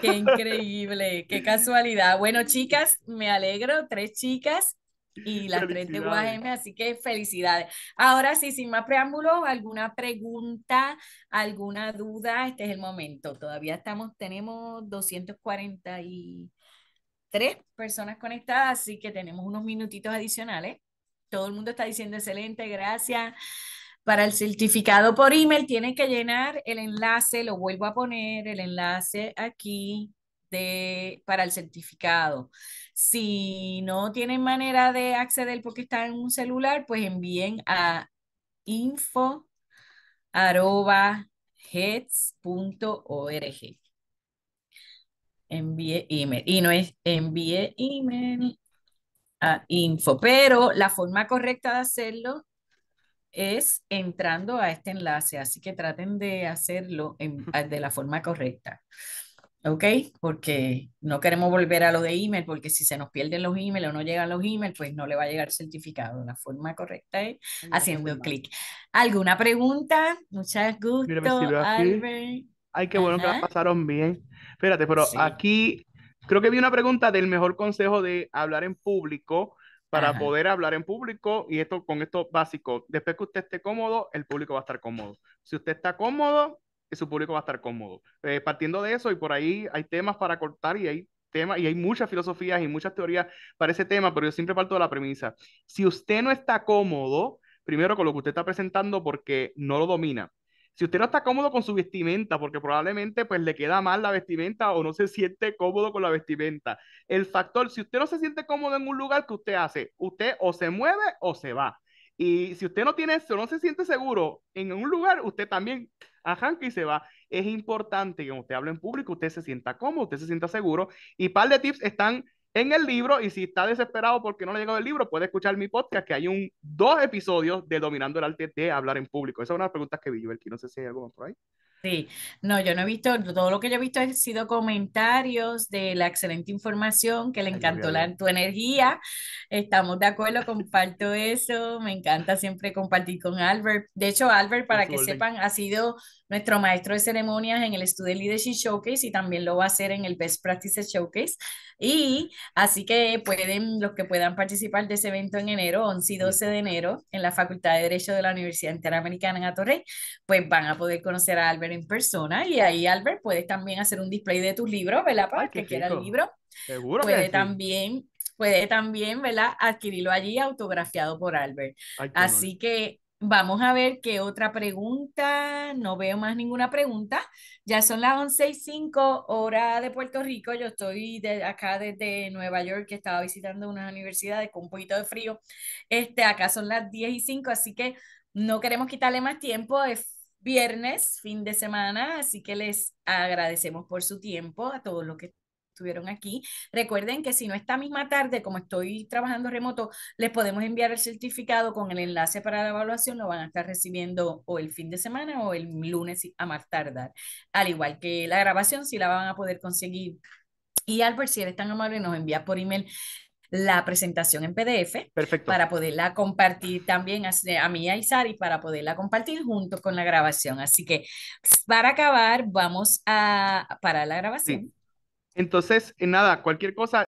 Qué increíble, qué casualidad. Bueno, chicas, me alegro, tres chicas y las tres de UAM, así que felicidades. Ahora sí, sin más preámbulos, alguna pregunta, alguna duda, este es el momento. Todavía estamos, tenemos 243 personas conectadas, así que tenemos unos minutitos adicionales todo el mundo está diciendo excelente, gracias. Para el certificado por email tienen que llenar el enlace, lo vuelvo a poner, el enlace aquí de, para el certificado. Si no tienen manera de acceder porque están en un celular, pues envíen a info Envíe email. Y no es envíe email info, pero la forma correcta de hacerlo es entrando a este enlace, así que traten de hacerlo de la forma correcta. ¿Ok? Porque no queremos volver a lo de email, porque si se nos pierden los emails o no llegan los emails, pues no le va a llegar el certificado. La forma correcta es haciendo haciendo clic. ¿Alguna pregunta? Muchas gusto, Ay, qué bueno que la pasaron bien. Espérate, pero aquí Creo que vi una pregunta del mejor consejo de hablar en público para poder hablar en público y esto con esto básico. Después que usted esté cómodo, el público va a estar cómodo. Si usted está cómodo, su público va a estar cómodo. Eh, partiendo de eso, y por ahí hay temas para cortar y hay temas, y hay muchas filosofías y muchas teorías para ese tema, pero yo siempre parto de la premisa. Si usted no está cómodo, primero con lo que usted está presentando porque no lo domina si usted no está cómodo con su vestimenta, porque probablemente pues le queda mal la vestimenta o no se siente cómodo con la vestimenta. El factor, si usted no se siente cómodo en un lugar, que usted hace? Usted o se mueve o se va. Y si usted no tiene eso, no se siente seguro en un lugar, usted también arranca y se va. Es importante que cuando usted habla en público, usted se sienta cómodo, usted se sienta seguro. Y par de tips están en el libro y si está desesperado porque no le llegó el libro, puede escuchar mi podcast que hay un dos episodios de Dominando el Arte de Hablar en Público. Esa es una de las preguntas que vi yo, el que no sé si hay algo por ahí. Sí, no, yo no he visto, todo lo que yo he visto han sido comentarios de la excelente información, que le encantó la, tu energía, estamos de acuerdo, comparto eso, me encanta siempre compartir con Albert. De hecho, Albert, para que sepan, ha sido nuestro maestro de ceremonias en el Student Leadership Showcase y también lo va a hacer en el Best Practices Showcase. Y así que pueden, los que puedan participar de ese evento en enero, 11 y 12 de enero, en la Facultad de Derecho de la Universidad Interamericana en Atorrey, pues van a poder conocer a Albert en persona y ahí Albert puedes también hacer un display de tus libros, ¿verdad? Para el que quiera el libro. Seguro. Puede también, puede también, ¿verdad? Adquirirlo allí autografiado por Albert. Así que Vamos a ver qué otra pregunta. No veo más ninguna pregunta. Ya son las 11 y 5 hora de Puerto Rico. Yo estoy de acá desde Nueva York, que estaba visitando unas universidades con un poquito de frío. Este, acá son las 10 y 5, así que no queremos quitarle más tiempo. Es viernes, fin de semana, así que les agradecemos por su tiempo a todos los que estuvieron aquí. Recuerden que si no esta misma tarde, como estoy trabajando remoto, les podemos enviar el certificado con el enlace para la evaluación, lo van a estar recibiendo o el fin de semana o el lunes a más tardar. Al igual que la grabación, si la van a poder conseguir. Y Albert, si eres tan amable, nos envía por email la presentación en PDF para poderla compartir también a, a mí y a Isari para poderla compartir junto con la grabación. Así que para acabar, vamos a parar la grabación. Entonces, eh, nada, cualquier cosa,